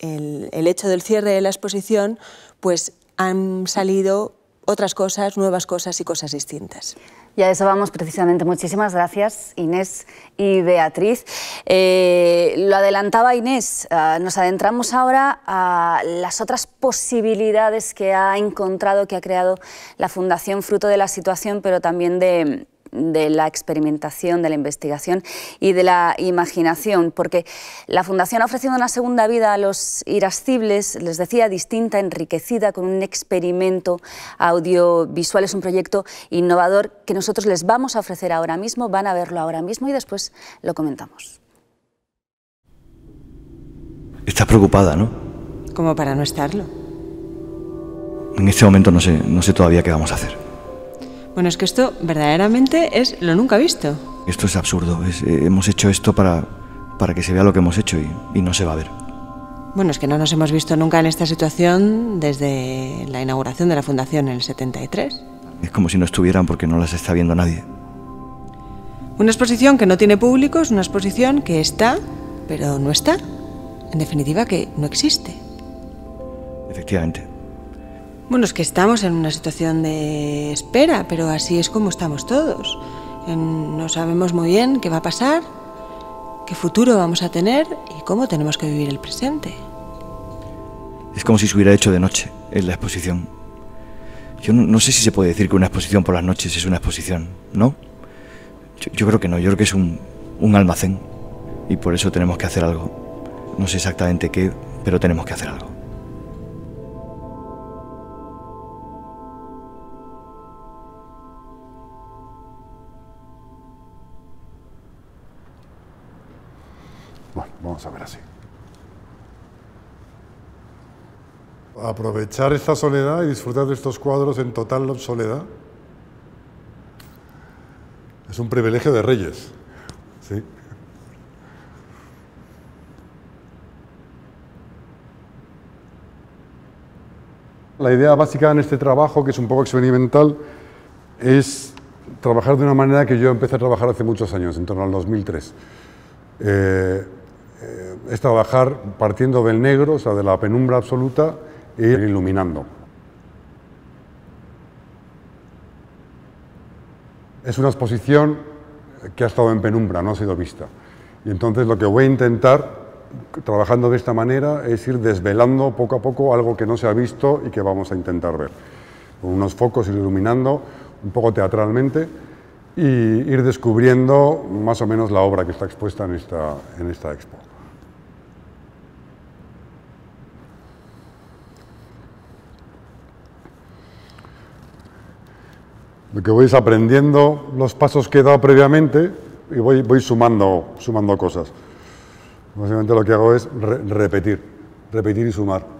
el, hecho del cierre de la exposición, pues han salido otras cosas, nuevas cosas y cosas distintas. Y a eso vamos precisamente. Muchísimas gracias, Inés y Beatriz. Eh, lo adelantaba Inés, ah, nos adentramos ahora a las otras posibilidades que ha encontrado, que ha creado la Fundación Fruto de la Situación, pero también de de la experimentación, de la investigación y de la imaginación, porque la Fundación ha ofrecido una segunda vida a los irascibles, les decía, distinta, enriquecida, con un experimento audiovisual. Es un proyecto innovador que nosotros les vamos a ofrecer ahora mismo, van a verlo ahora mismo y después lo comentamos. Estás preocupada, ¿no? Como para no estarlo. En este momento no sé, no sé todavía qué vamos a hacer. Bueno, es que esto verdaderamente es lo nunca visto. Esto es absurdo. Eh, hemos hecho esto para, para que se vea lo que hemos hecho y, y no se va a ver. Bueno, es que no nos hemos visto nunca en esta situación desde la inauguración de la fundación en el 73. Es como si no estuvieran porque no las está viendo nadie. Una exposición que no tiene público es una exposición que está, pero no está. En definitiva, que no existe. Efectivamente. Bueno, es que estamos en una situación de espera, pero así es como estamos todos. No sabemos muy bien qué va a pasar, qué futuro vamos a tener y cómo tenemos que vivir el presente. Es como si se hubiera hecho de noche en la exposición. Yo no, sé si se puede decir que una exposición por las noches es una exposición, ¿no? Yo, creo que no, yo creo que es un almacén y por eso tenemos que hacer algo. No sé exactamente qué, pero tenemos que hacer algo. vamos a ver así. Aprovechar esta soledad y disfrutar de estos cuadros en total soledad es un privilegio de reyes. La idea básica en este trabajo, que es un poco experimental, es trabajar de una manera que yo empecé a trabajar hace muchos años, en torno al 2003 es trabajar partiendo del negro, o sea, de la penumbra absoluta, e ir iluminando. Es una exposición que ha estado en penumbra, no ha sido vista. Y entonces lo que voy a intentar, trabajando de esta manera, es ir desvelando poco a poco algo que no se ha visto y que vamos a intentar ver. Con unos focos iluminando, un poco teatralmente, e ir descubriendo más o menos la obra que está expuesta en esta, en esta expo. lo que voy aprendiendo los pasos que he dado previamente y voy, sumando, sumando cosas. Básicamente lo que hago es repetir, repetir y sumar.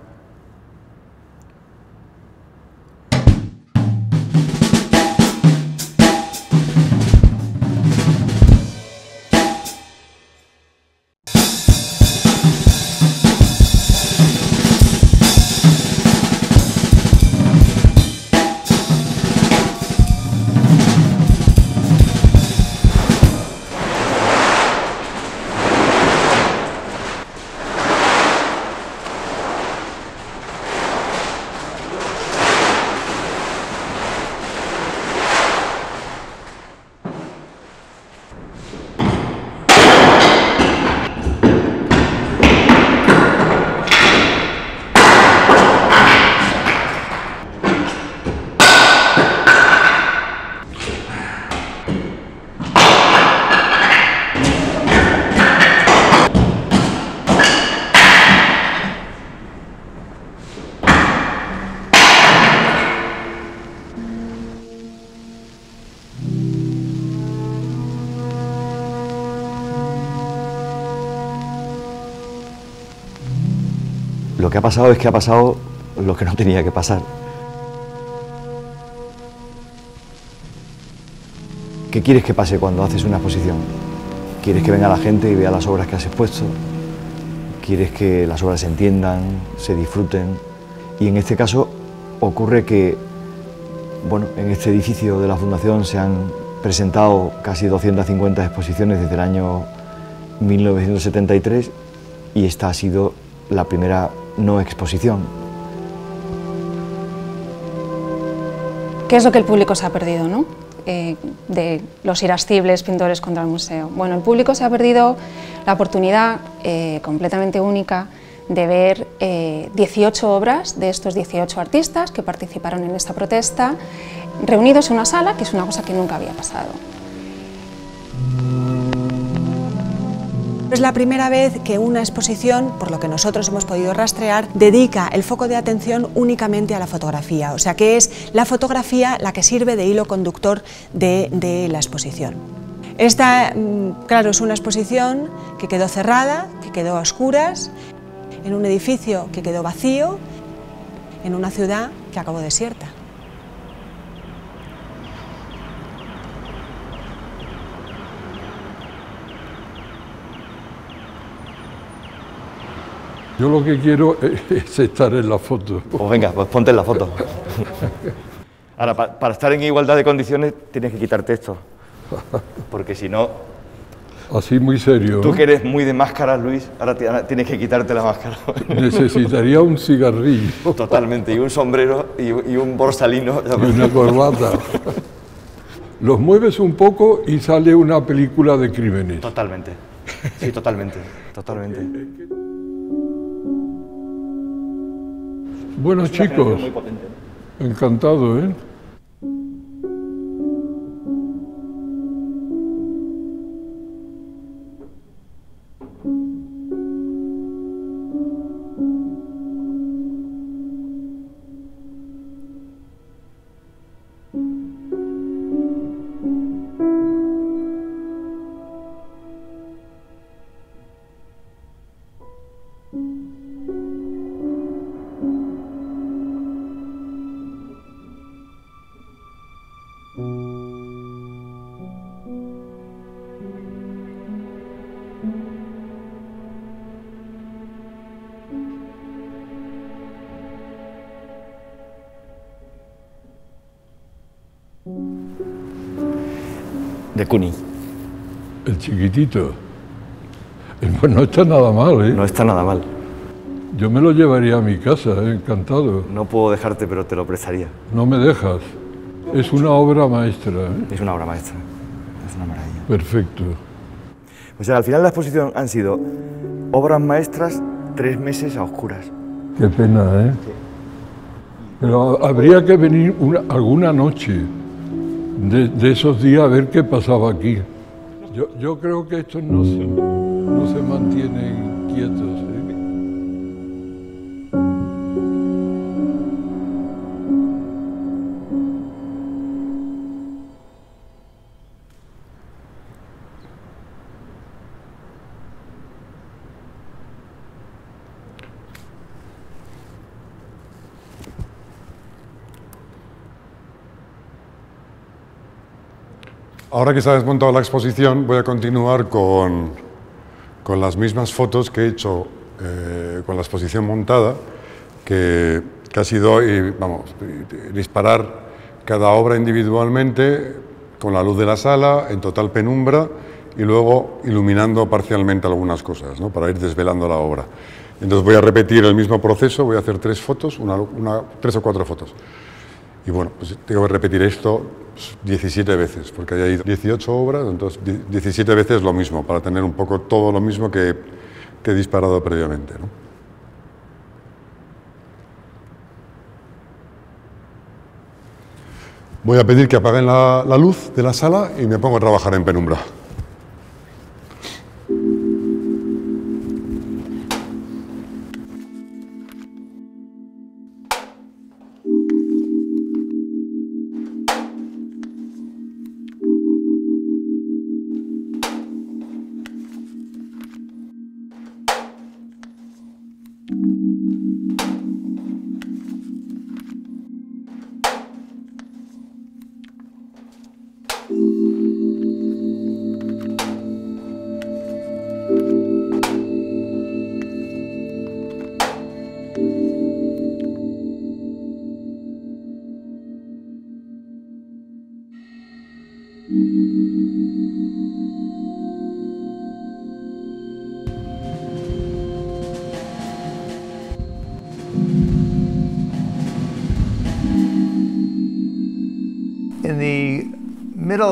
Lo que ha pasado es que ha pasado lo que no tenía que pasar. ¿Qué quieres que pase cuando haces una exposición? ¿Quieres que venga la gente y vea las obras que has expuesto? ¿Quieres que las obras se entiendan, se disfruten? Y en este caso ocurre que, bueno, en este edificio de la Fundación se han presentado casi 250 exposiciones desde el año 1973 y esta ha sido la primera no exposición. ¿Qué es lo que el público se ha perdido, no? Eh, de los irascibles pintores contra el museo. Bueno, el público se ha perdido la oportunidad eh, completamente única de ver 18 eh, obras de estos 18 artistas que participaron en esta protesta reunidos en una sala, que es una cosa que nunca había pasado. Es la primera vez que una exposición, por lo que nosotros hemos podido rastrear, dedica el foco de atención únicamente a la fotografía, o sea que es la fotografía la que sirve de hilo conductor de, la exposición. Esta, mm, claro, es una exposición que quedó cerrada, que quedó a oscuras, en un edificio que quedó vacío, en una ciudad que acabó desierta. Yo lo que quiero es estar en la foto. Pues venga, pues ponte en la foto. Ahora, para estar en igualdad de condiciones tienes que quitarte esto. Porque si no... Así muy serio. Tú que eres muy de máscara, Luis, ahora, tienes que quitarte la máscara. Necesitaría un cigarrillo. Totalmente, y un sombrero y, y un borsalino. Y una corbata. Los mueves un poco y sale una película de crímenes. Totalmente. Sí, totalmente. Totalmente. Bueno, chicos, encantado, ¿eh? de Cuni, El chiquitito. Eh, pues no está nada mal, ¿eh? No está nada mal. Yo me lo llevaría a mi casa, ¿eh? encantado. No puedo dejarte, pero te lo prestaría. No me dejas. Es una obra maestra. ¿eh? Es una obra maestra. Es una maravilla. Perfecto. O sea, al final de la exposición han sido obras maestras tres meses a oscuras. Qué pena, ¿eh? Pero habría que venir una, alguna noche de, esos días a ver qué pasaba aquí. Yo, creo que esto no se, no se Ahora que se ha desmontado la exposición, voy a continuar con, las mismas fotos que he hecho eh, con la exposición montada, que, ha sido eh, vamos, eh, disparar cada obra individualmente con la luz de la sala, en total penumbra, y luego iluminando parcialmente algunas cosas, para ir desvelando la obra. Entonces voy a repetir el mismo proceso, voy a hacer tres fotos, una, tres o cuatro fotos. Y bueno, pues tengo que repetir esto 17 veces, porque hay 18 obras, entonces 17 veces lo mismo, para tener un poco todo lo mismo que, he disparado previamente. Voy a pedir que apaguen la luz de la sala y me pongo a trabajar en penumbra.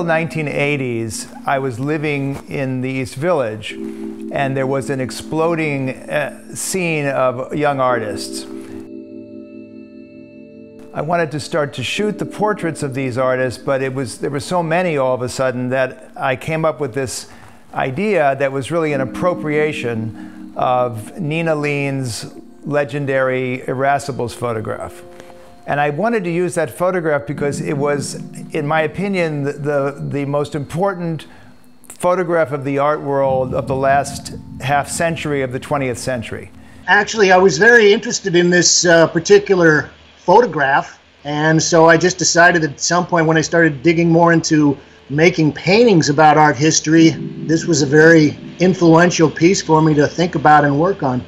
middle 1980s, I was living in the East Village, and there was an exploding uh, scene of young artists. I wanted to start to shoot the portraits of these artists, but it was there were so many all of a sudden that I came up with this idea that was really an appropriation of Nina Lean's legendary Irascibles photograph. And I wanted to use that photograph because it was, in my opinion, the, the, most important photograph of the art world of the last half century of the 20th century. Actually, I was very interested in this uh, particular photograph. And so I just decided at some point when I started digging more into making paintings about art history, this was a very influential piece for me to think about and work on.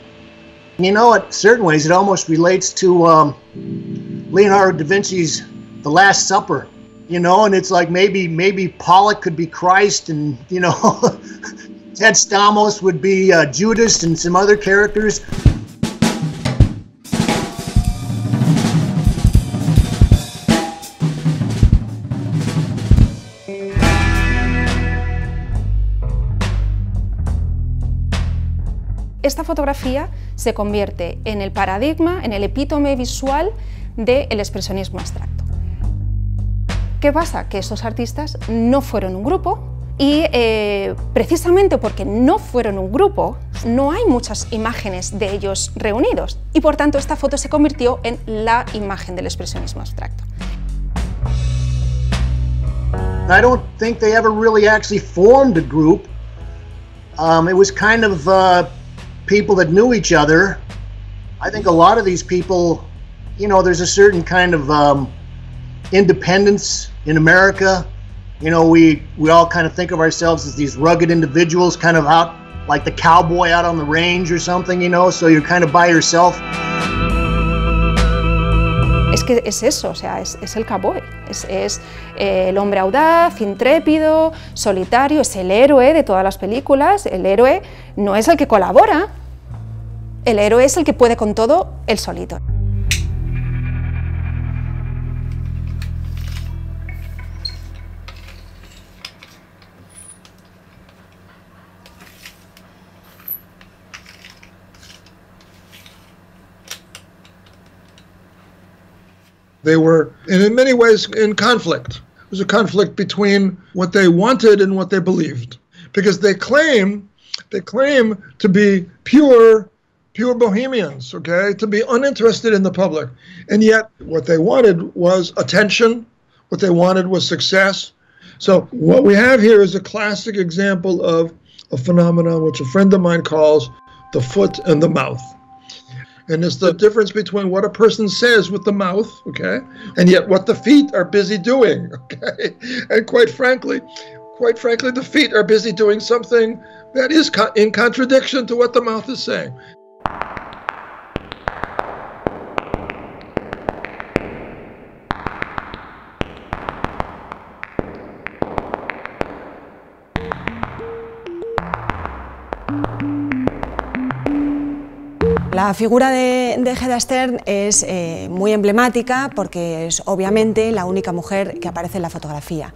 You know, in certain ways, it almost relates to um, Leonardo da Vinci's The Last Supper, you know, and it's like maybe maybe Pollock could be Christ, and you know, Ted Stamos would be uh, Judas, and some other characters. Esta fotografía se convierte en el paradigma, en el epítome visual del expresionismo abstracto. ¿Qué pasa? Que esos artistas no fueron un grupo y eh, precisamente porque no fueron un grupo, no hay muchas imágenes de ellos reunidos y por tanto esta foto se convirtió en la imagen del expresionismo abstracto. I don't think they ever really actually formed a group. Um, it was kind of uh, people that knew each other. I think a lot of these people you know, there's a certain kind of um, independence in America. You know, we we all kind of think of ourselves as these rugged individuals, kind of out like the cowboy out on the range or something. You know, so you're kind of by yourself. Es que es eso, o sea, es, es el cowboy, es, es eh, el hombre audaz, intrépido, solitario, es el héroe de todas las películas. El héroe no es el que colabora, el héroe es el que puede con todo él solito. They were, and in many ways, in conflict. It was a conflict between what they wanted and what they believed, because they claim they claim to be pure pure bohemians, okay, to be uninterested in the public. And yet, what they wanted was attention, what they wanted was success. So, what we have here is a classic example of a phenomenon which a friend of mine calls the foot and the mouth. And it's the difference between what a person says with the mouth, okay, and yet what the feet are busy doing, okay? And quite frankly, quite frankly, the feet are busy doing something that is co in contradiction to what the mouth is saying. La figura de, Hedda Stern es eh, muy emblemática porque es obviamente la única mujer que aparece en la fotografía.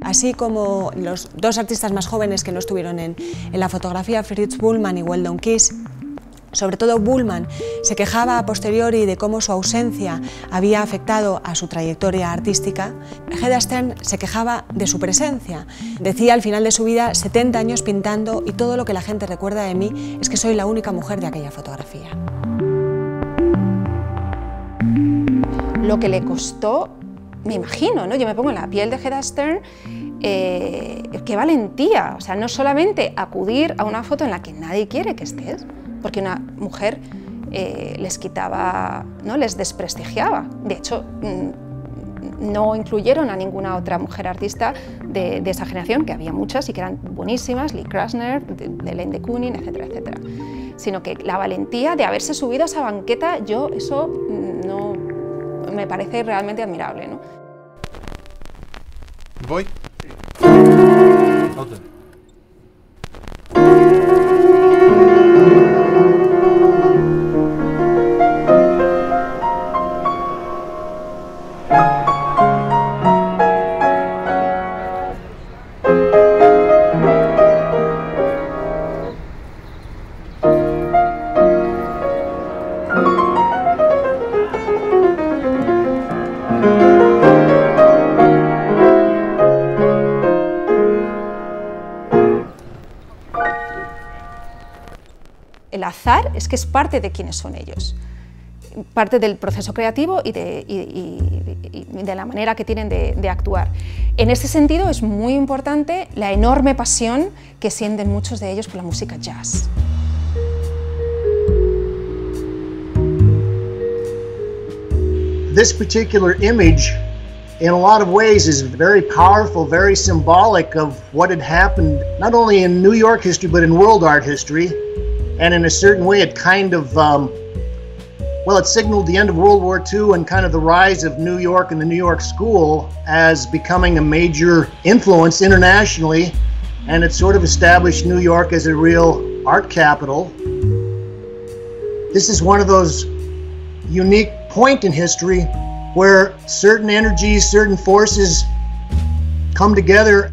Así como los dos artistas más jóvenes que no estuvieron en, la fotografía, Fritz Bullman y Weldon Kiss, sobre todo Bullman se quejaba a posteriori de cómo su ausencia había afectado a su trayectoria artística. Stern se quejaba de su presencia. Decía al final de su vida, 70 años pintando y todo lo que la gente recuerda de mí es que soy la única mujer de aquella fotografía. Lo que le costó, me imagino, ¿no? yo me pongo en la piel de Hedda Stern, eh, qué valentía, o sea, no solamente acudir a una foto en la que nadie quiere que estés, porque una mujer eh, les quitaba, ¿no? les desprestigiaba. De hecho, mm, no incluyeron a ninguna otra mujer artista de, esa generación, que había muchas y que eran buenísimas, Lee Krasner, Elaine de, de Kooning, etcétera, etcétera. Sino que la valentía de haberse subido a esa banqueta, yo eso mm, no me parece realmente admirable. ¿no? Voy. Sí. el azar es que es parte de quienes son ellos, parte del proceso creativo y, de, de la manera que tienen de, actuar. En ese sentido es muy importante la enorme pasión que sienten muchos de ellos por la música jazz. This particular image in a lot of ways is very powerful, very symbolic of what had happened not only in New York history but in world art history. And in a certain way, it kind of um, Well, it signaled the end of World War II and kind of the rise of New York and the New York School as becoming a major influence internationally, and it sort of established New York as a real art capital. This is one of those unique point in history where certain energies, certain forces come together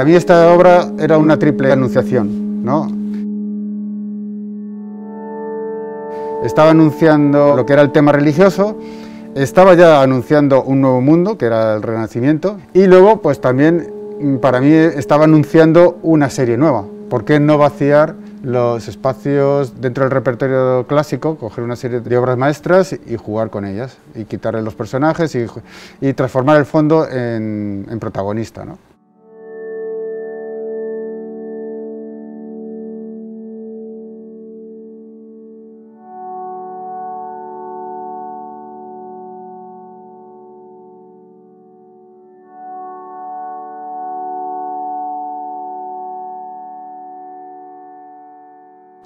Para mí esta obra era una triple anunciación, ¿no? Estaba anunciando lo que era el tema religioso, estaba ya anunciando un nuevo mundo, que era el Renacimiento, y luego pues también mm, para mí estaba anunciando una serie nueva. ¿Por qué no vaciar los espacios dentro del repertorio clásico, coger una serie de obras maestras y jugar con ellas, y quitarle los personajes y, transformar el fondo en, en protagonista? ¿no?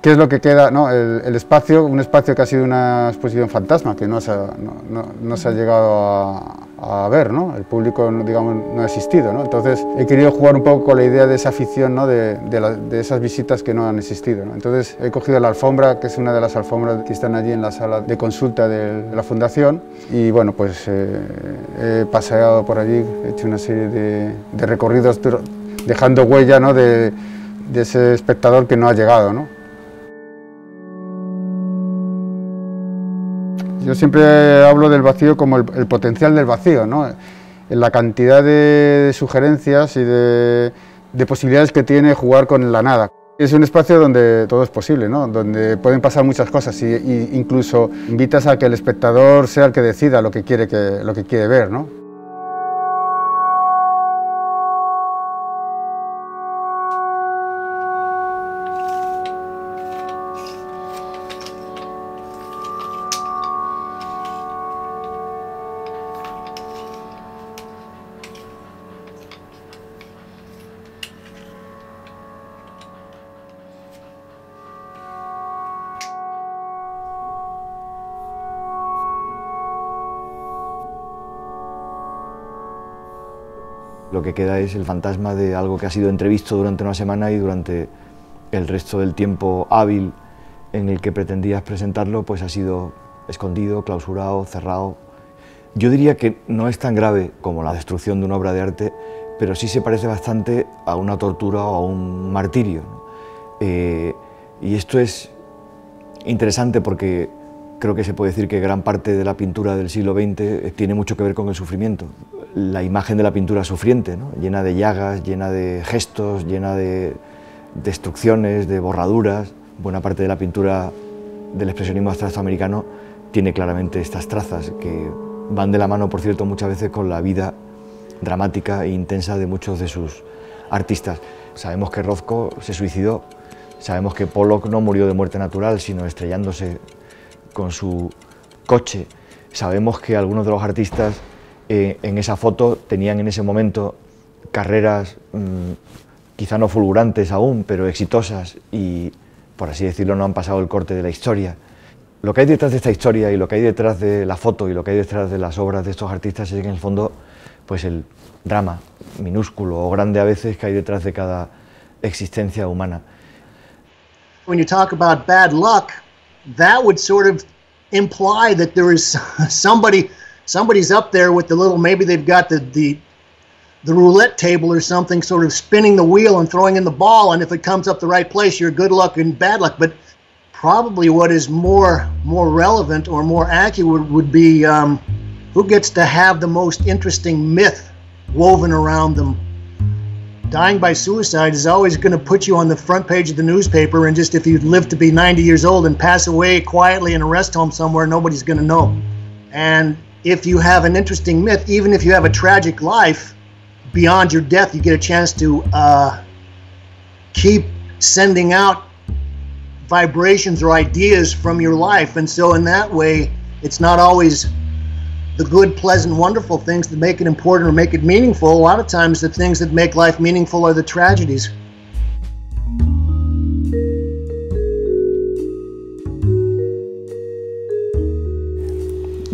¿Qué es lo que queda? el, espacio, un espacio que ha sido una exposición fantasma, que no se ha, llegado a, ver, ¿no? el público digamos, no ha existido. Entonces he querido jugar un poco con la idea de esa afición, de, esas visitas que no han existido. Entonces he cogido la alfombra, que es una de las alfombras que están allí en la sala de consulta de, la fundación, y bueno, pues eh, he paseado por allí, he hecho una serie de, recorridos dejando huella de, ese espectador que no ha llegado. ¿no? Yo siempre hablo del vacío como el, potencial del vacío, ¿no? la cantidad de, sugerencias y de, posibilidades que tiene jugar con la nada. Es un espacio donde todo es posible, ¿no? donde pueden pasar muchas cosas e incluso invitas a que el espectador sea el que decida lo que quiere, que, lo que quiere ver. ¿no? que queda es el fantasma de algo que ha sido entrevisto durante una semana y durante el resto del tiempo hábil en el que pretendías presentarlo, pues ha sido escondido, clausurado, cerrado. Yo diría que no es tan grave como la destrucción de una obra de arte, pero sí se parece bastante a una tortura o a un martirio. Eh, y esto es interesante porque creo que se puede decir que gran parte de la pintura del siglo XX tiene mucho que ver con el sufrimiento la imagen de la pintura sufriente, llena de llagas, llena de gestos, llena de destrucciones, de borraduras. Buena parte de la pintura del expresionismo abstracto americano tiene claramente estas trazas, que van de la mano, por cierto, muchas veces con la vida dramática e intensa de muchos de sus artistas. Sabemos que Rozco se suicidó, sabemos que Pollock no murió de muerte natural, sino estrellándose con su coche. Sabemos que algunos de los artistas eh, en esa foto tenían en ese momento carreras mm, quizá no fulgurantes aún, pero exitosas y, por así decirlo, no han pasado el corte de la historia. Lo que hay detrás de esta historia y lo que hay detrás de la foto y lo que hay detrás de las obras de estos artistas es que en el fondo, pues el drama minúsculo o grande a veces que hay detrás de cada existencia humana. When you talk about bad luck, that would sort of somebody somebody's up there with the little maybe they've got the the the roulette table or something sort of spinning the wheel and throwing in the ball and if it comes up the right place you're good luck and bad luck but probably what is more more relevant or more accurate would be um, who gets to have the most interesting myth woven around them dying by suicide is always going to put you on the front page of the newspaper and just if you live to be 90 years old and pass away quietly in a rest home somewhere nobody's going to know and if you have an interesting myth, even if you have a tragic life, beyond your death, you get a chance to uh, keep sending out vibrations or ideas from your life. And so, in that way, it's not always the good, pleasant, wonderful things that make it important or make it meaningful. A lot of times, the things that make life meaningful are the tragedies.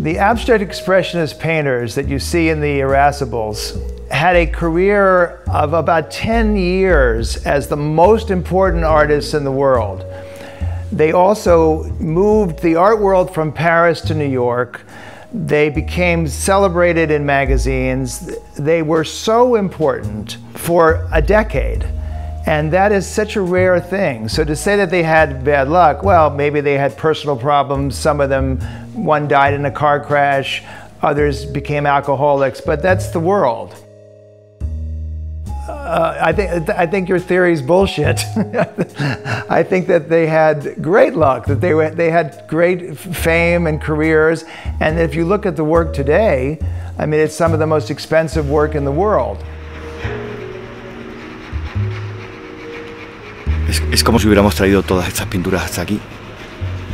The abstract expressionist painters that you see in the Irascibles had a career of about 10 years as the most important artists in the world. They also moved the art world from Paris to New York. They became celebrated in magazines. They were so important for a decade. And that is such a rare thing. So to say that they had bad luck, well, maybe they had personal problems. Some of them one died in a car crash, others became alcoholics, but that's the world. Uh, I think I think your is bullshit. I think that they had great luck, that they were, they had great fame and careers, and if you look at the work today, I mean it's some of the most expensive work in the world. Es, es como si hubiéramos traído todas estas pinturas hasta aquí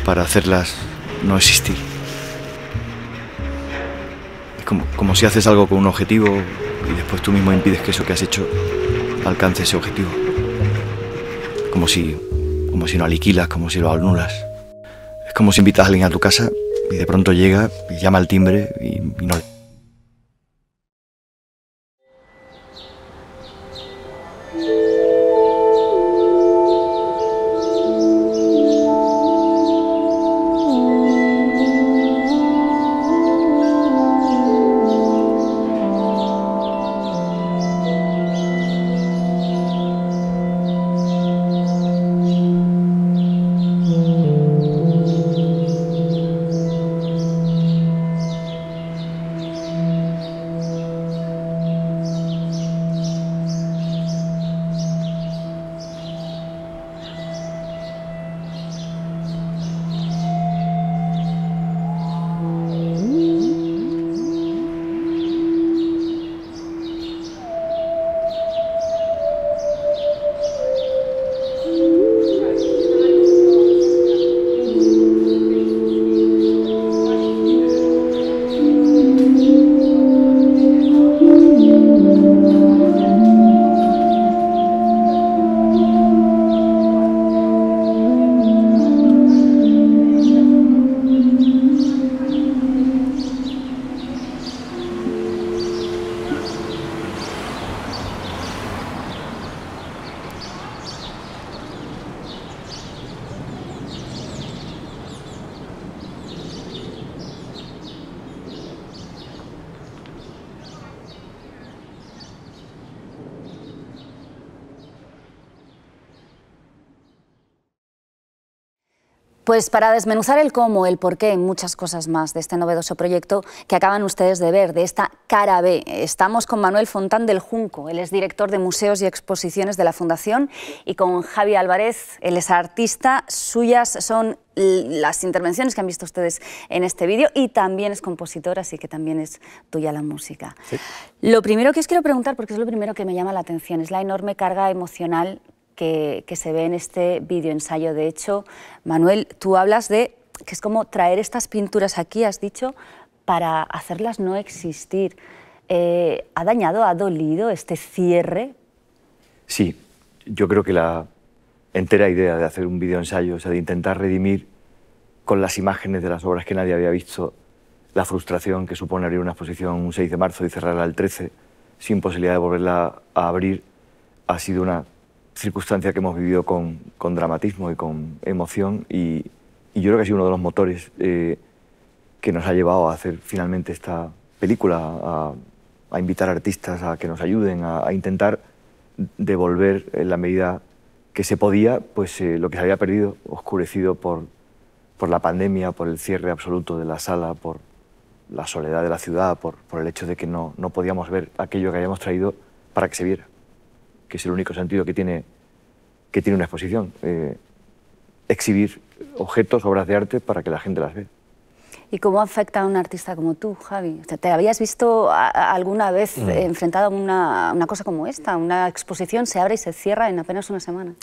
para hacerlas no existir. Es como, como si haces algo con un objetivo y después tú mismo impides que eso que has hecho alcance ese objetivo. Como si, como si lo aliquilas, como si lo anulas. Es como si invitas a alguien a tu casa y de pronto llega y llama al timbre y no Pues para desmenuzar el cómo, el por qué y muchas cosas más de este novedoso proyecto que acaban ustedes de ver, de esta cara B, estamos con Manuel Fontán del Junco, él es director de Museos y Exposiciones de la Fundación, y con Javi Álvarez, él es artista, suyas son las intervenciones que han visto ustedes en este vídeo y también es compositor, así que también es tuya la música. Lo primero que os quiero preguntar, porque es lo primero que me llama la atención, es la enorme carga emocional que, se ve en este videoensayo. De hecho, Manuel, tú hablas de que es como traer estas pinturas aquí, has dicho, para hacerlas no existir. Eh, ¿Ha dañado, ha dolido este cierre? Sí, yo creo que la entera idea de hacer un videoensayo, o sea, de intentar redimir con las imágenes de las obras que nadie había visto, la frustración que supone abrir una exposición un 6 de marzo y cerrarla el 13, sin posibilidad de volverla a abrir, ha sido una circunstancia que hemos vivido con, dramatismo y con emoción y, yo creo que ha sido uno de los motores eh, que nos ha llevado a hacer finalmente esta película, a, a invitar artistas a que nos ayuden, a, intentar devolver en la medida que se podía pues, eh, lo que se había perdido, oscurecido por, la pandemia, por el cierre absoluto de la sala, por la soledad de la ciudad, por, el hecho de que no, no podíamos ver aquello que habíamos traído para que se viera que es el único sentido que tiene, que tiene una exposición, eh, exhibir objetos, obras de arte para que la gente las vea. ¿Y cómo afecta a un artista como tú, Javi? ¿Te habías visto alguna vez mm. enfrentado a una, una, cosa como esta? Una exposición se abre y se cierra en apenas una semana.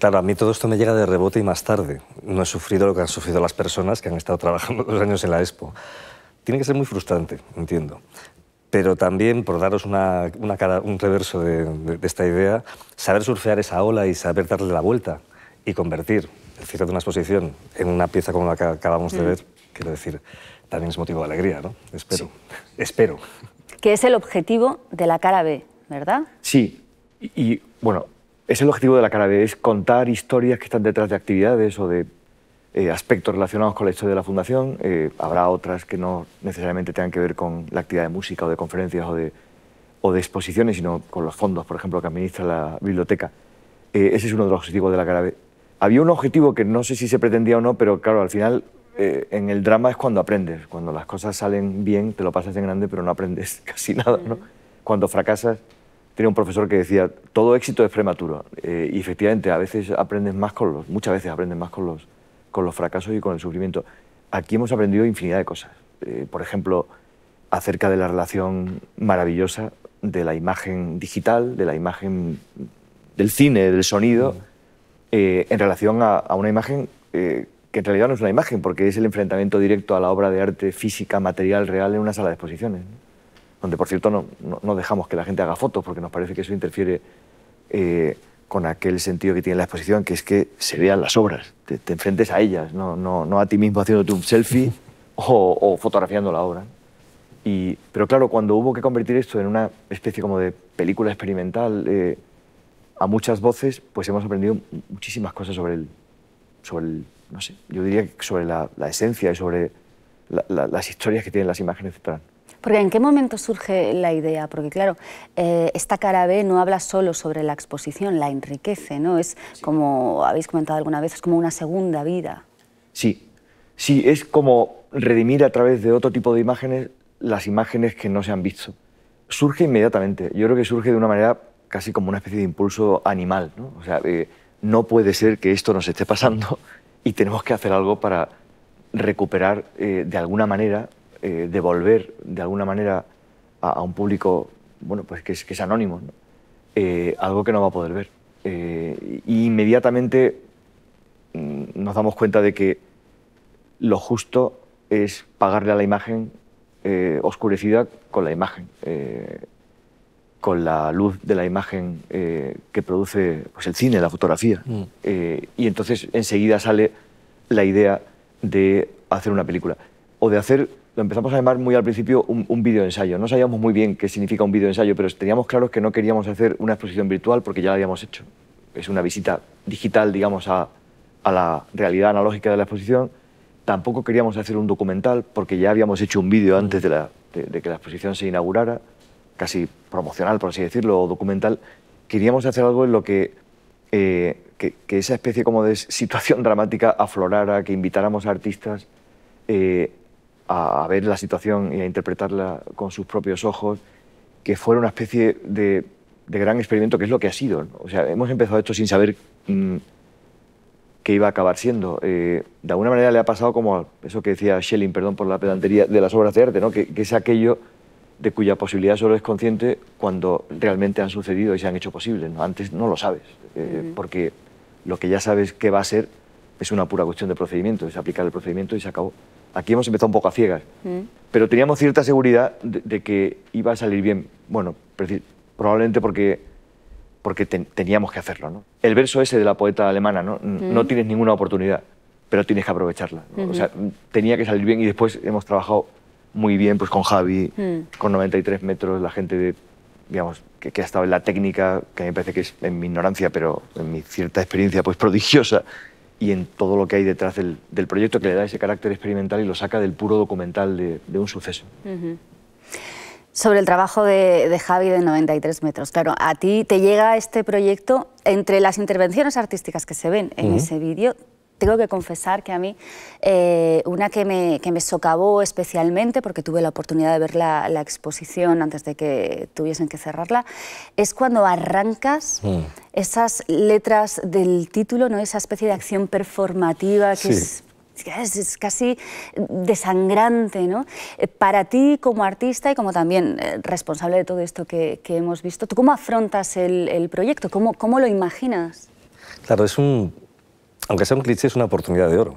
Claro, a mí todo esto me llega de rebote y más tarde. No he sufrido lo que han sufrido las personas que han estado trabajando dos años en la Expo. Tiene que ser muy frustrante, entiendo pero también, por daros una, cara, un reverso de, esta idea, saber surfear esa ola y saber darle la vuelta y convertir el cierre de una exposición en una pieza como la que acabamos de mm. ver, quiero decir, también es motivo de alegría, ¿no? Espero. Espero. Que es el objetivo de la cara B, ¿verdad? Sí. Y, y bueno, es el objetivo de la cara B, es contar historias que están detrás de actividades o de eh, aspectos relacionados con la historia de la Fundación. Eh, habrá otras que no necesariamente tengan que ver con la actividad de música o de conferencias o de, o de exposiciones, sino con los fondos, por ejemplo, que administra la biblioteca. Eh, ese es uno de los objetivos de la carabe Había un objetivo que no sé si se pretendía o no, pero claro, al final en el drama es cuando aprendes. Cuando las cosas salen bien, te lo pasas en grande, pero no aprendes casi nada. ¿no? Mm. Cuando fracasas, tenía un profesor que decía, todo éxito es prematuro. y efectivamente, a veces aprendes más con los, muchas veces aprendes más con los con los fracasos y con el sufrimiento. Aquí hemos aprendido infinidad de cosas. Eh, por ejemplo, acerca de la relación maravillosa de la imagen digital, de la imagen del cine, del sonido, eh, en relación a, una imagen eh, que en realidad no es una imagen, porque es el enfrentamiento directo a la obra de arte física, material, real en una sala de exposiciones. Donde, por cierto, no, dejamos que la gente haga fotos, porque nos parece que eso interfiere con aquel sentido que tiene la exposición, que es que se vean las obras, te, enfrentes a ellas, no, no, no a ti mismo haciéndote un selfie o, fotografiando la obra. Y, pero claro, cuando hubo que convertir esto en una especie como de película experimental, eh, a muchas voces, pues hemos aprendido muchísimas cosas sobre el, sobre no sé, yo diría que sobre la, esencia y sobre las historias que tienen las imágenes, etc. Porque ¿en qué momento surge la idea? Porque claro, eh, esta cara B no habla solo sobre la exposición, la enriquece, ¿no? Es como habéis comentado alguna vez, es como una segunda vida. Sí, sí, es como redimir a través de otro tipo de imágenes las imágenes que no se han visto. Surge inmediatamente, yo creo que surge de una manera casi como una especie de impulso animal, ¿no? O sea, eh, no puede ser que esto nos esté pasando y tenemos que hacer algo para recuperar eh, de alguna manera eh, devolver de alguna manera a, un público bueno, pues que, es, anónimo, eh, algo que no va a poder ver. Eh, y inmediatamente mm, nos damos cuenta de que lo justo es pagarle a la imagen oscurecida con la imagen, con la luz de la imagen que produce pues, el cine, la fotografía. Mm. y entonces enseguida sale la idea de hacer una película o de hacer lo empezamos a llamar muy al principio un, un ensayo No sabíamos muy bien qué significa un ensayo pero teníamos claro que no queríamos hacer una exposición virtual porque ya la habíamos hecho. Es una visita digital, digamos, a, a la realidad analógica de la exposición. Tampoco queríamos hacer un documental porque ya habíamos hecho un vídeo antes de, la, de, que la exposición se inaugurara, casi promocional, por así decirlo, o documental. Queríamos hacer algo en lo que eh, que, que, esa especie como de situación dramática aflorara, que invitáramos a artistas eh, a, ver la situación y a interpretarla con sus propios ojos, que fuera una especie de, de gran experimento, que es lo que ha sido. O sea, hemos empezado esto sin saber mm, qué iba a acabar siendo. Eh, de alguna manera le ha pasado como a eso que decía Schelling, perdón por la pedantería, de las obras de arte, ¿no? que, es aquello de cuya posibilidad solo es consciente cuando realmente han sucedido y se han hecho posibles. ¿no? Antes no lo sabes, eh, porque lo que ya sabes que va a ser es una pura cuestión de procedimiento, es aplicar el procedimiento y se acabó aquí hemos empezado un poco a ciegas, mm. pero teníamos cierta seguridad de, que iba a salir bien. Bueno, probablemente porque, porque teníamos que hacerlo. ¿no? El verso ese de la poeta alemana, no, mm. tienes ninguna oportunidad, pero tienes que aprovecharla. O sea, mm-hmm. tenía que salir bien y después hemos trabajado muy bien pues, con Javi, mm. con 93 metros, la gente de, digamos, que, que, ha estado en la técnica, que a mí me parece que es en mi ignorancia, pero en mi cierta experiencia pues prodigiosa y en todo lo que hay detrás del, proyecto que le da ese carácter experimental y lo saca del puro documental de, un suceso. Sobre el trabajo de, de, Javi de 93 metros. Claro, a ti te llega este proyecto entre las intervenciones artísticas que se ven en ese vídeo, tengo que confesar que a mí eh, una que me, socavó especialmente, porque tuve la oportunidad de ver la, exposición antes de que tuviesen que cerrarla, es cuando arrancas mm. esas letras del título, ¿no? esa especie de acción performativa que es casi desangrante, eh, Para ti como artista y como también eh, responsable de todo esto que, hemos visto, ¿tú cómo afrontas el, proyecto? ¿Cómo, ¿Cómo, lo imaginas? Claro, es un, aunque sea un cliché, es una oportunidad de oro.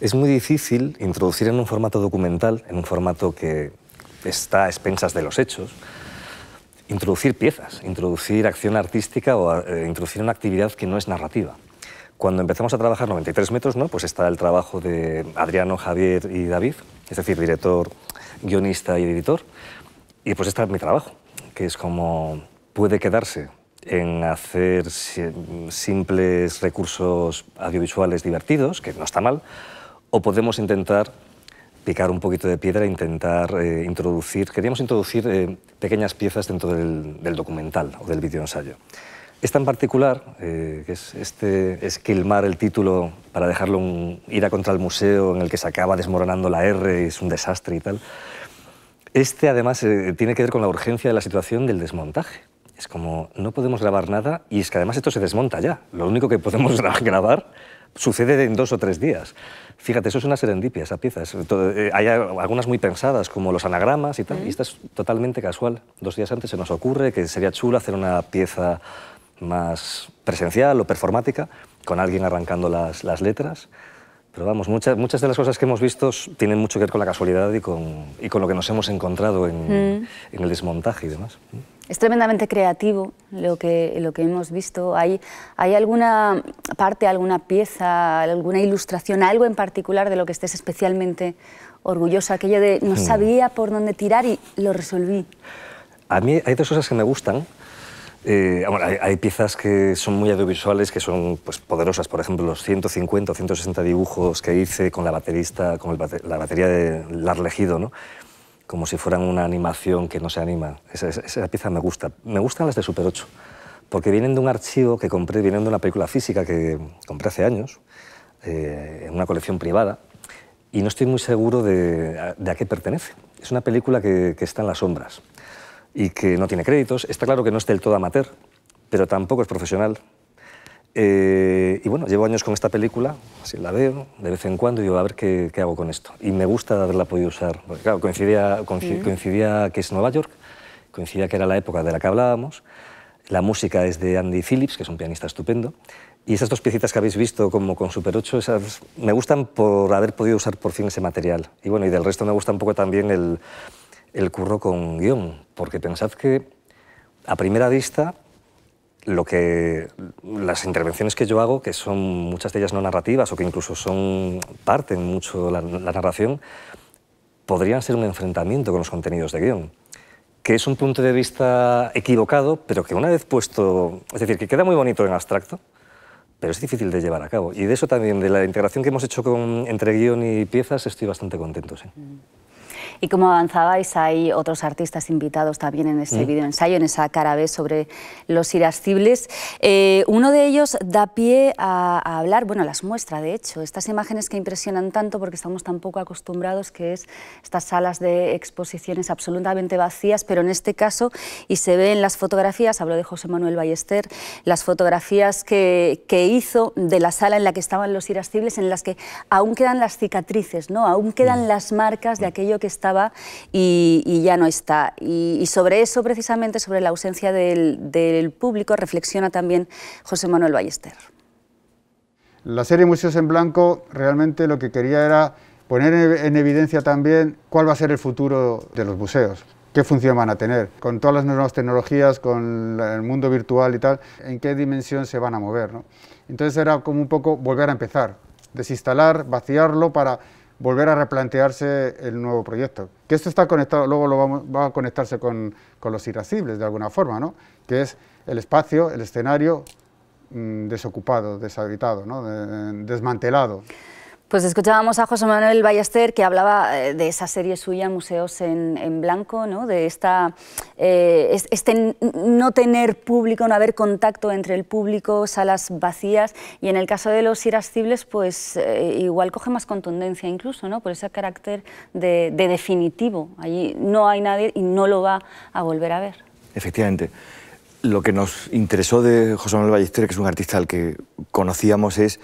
Es muy difícil introducir en un formato documental, en un formato que está a expensas de los hechos, introducir piezas, introducir acción artística o eh, introducir una actividad que no es narrativa. Cuando empezamos a trabajar 93 metros, ¿no? pues está el trabajo de Adriano, Javier y David, es decir, director, guionista y editor. Y pues está mi trabajo, que es como puede quedarse en hacer simples recursos audiovisuales divertidos, que no está mal, o podemos intentar picar un poquito de piedra e intentar eh, introducir, queríamos introducir eh, pequeñas piezas dentro del, documental o del videoensayo. Esta en particular, eh, que es este esquilmar el título para dejarlo un, ir a contra el museo en el que se acaba desmoronando la R, es un desastre y tal. Este además eh, tiene que ver con la urgencia de la situación del desmontaje. Es como, no podemos grabar nada y es que además esto se desmonta ya. Lo único que podemos grabar sucede en dos o tres días. Fíjate, eso es una serendipia, esa pieza. Eh, hay algunas muy pensadas, como los anagramas y tal, y esta es totalmente casual. Dos días antes se nos ocurre que sería chulo hacer una pieza más presencial o performática, con alguien arrancando las, las letras. Pero vamos, muchas, muchas de las cosas que hemos visto tienen mucho que ver con la casualidad y con, y con lo que nos hemos encontrado en el desmontaje y demás es tremendamente creativo lo que, lo que hemos visto. Hay, ¿Hay alguna parte, alguna pieza, alguna ilustración, algo en particular de lo que estés especialmente orgulloso? Aquello de no hmm. sabía por dónde tirar y lo resolví. A mí hay dos cosas que me gustan. Eh, hay, piezas que son muy audiovisuales, que son pues, poderosas. Por ejemplo, los 150 o 160 dibujos que hice con la baterista, con la batería de Lar Legido, ¿no? como si fueran una animación que no se anima. Esa, pieza me gusta. Me gustan las de Super 8, porque vienen de un archivo que compré, vienen de una película física que compré hace años, eh, en una colección privada, y no estoy muy seguro de, a qué pertenece. Es una película que, que, está en las sombras y que no tiene créditos. Está claro que no es del todo amateur, pero tampoco es profesional. Eh, y bueno, llevo años con esta película, así la veo de vez en cuando y digo, a ver qué, hago con esto. Y me gusta haberla podido usar, porque claro, coincidía, que es Nueva York, coincidía que era la época de la que hablábamos, la música es de Andy Phillips, que es un pianista estupendo, y esas dos piecitas que habéis visto como con Super 8, esas me gustan por haber podido usar por fin ese material. Y bueno, y del resto me gusta un poco también el, el curro con guión, porque pensad que a primera vista lo que las intervenciones que yo hago, que son muchas de ellas no narrativas o que incluso son parte en mucho la, narración, podrían ser un enfrentamiento con los contenidos de guión, que es un punto de vista equivocado, pero que una vez puesto, es decir, que queda muy bonito en abstracto, pero es difícil de llevar a cabo. Y de eso también, de la integración que hemos hecho con, entre guión y piezas, estoy bastante contento. ¿sí? Mm. Y como avanzabais, hay otros artistas invitados también en este videoensayo, mm. video ensayo, en esa cara B sobre los irascibles. Eh, uno de ellos da pie a, hablar, bueno, las muestra de hecho, estas imágenes que impresionan tanto porque estamos tan poco acostumbrados, que es estas salas de exposiciones absolutamente vacías, pero en este caso, y se ve en las fotografías, hablo de José Manuel Ballester, las fotografías que, hizo de la sala en la que estaban los irascibles, en las que aún quedan las cicatrices, ¿no? aún quedan mm. las marcas de mm. aquello que está y, ya no está. Y, sobre eso, precisamente, sobre la ausencia del, público, reflexiona también José Manuel Ballester. La serie Museos en Blanco realmente lo que quería era poner en evidencia también cuál va a ser el futuro de los museos qué función van a tener, con todas las nuevas tecnologías, con el mundo virtual y tal, en qué dimensión se van a mover. Entonces era como un poco volver a empezar, desinstalar, vaciarlo para volver a replantearse el nuevo proyecto. Que esto está conectado, luego lo va a conectarse con, los irascibles de alguna forma, ¿no? que es el espacio, el escenario mm, desocupado, deshabitado, desmantelado. Pues escuchábamos a José Manuel Ballester que hablaba eh, de esa serie suya, Museos en, Blanco, ¿no? de esta, eh, este no tener público, no haber contacto entre el público, salas vacías, y en el caso de los irascibles, pues eh, igual coge más contundencia incluso, ¿no? por ese carácter de, de definitivo. Allí no hay nadie y no lo va a volver a ver. Efectivamente. Lo que nos interesó de José Manuel Ballester, que es un artista al que conocíamos, es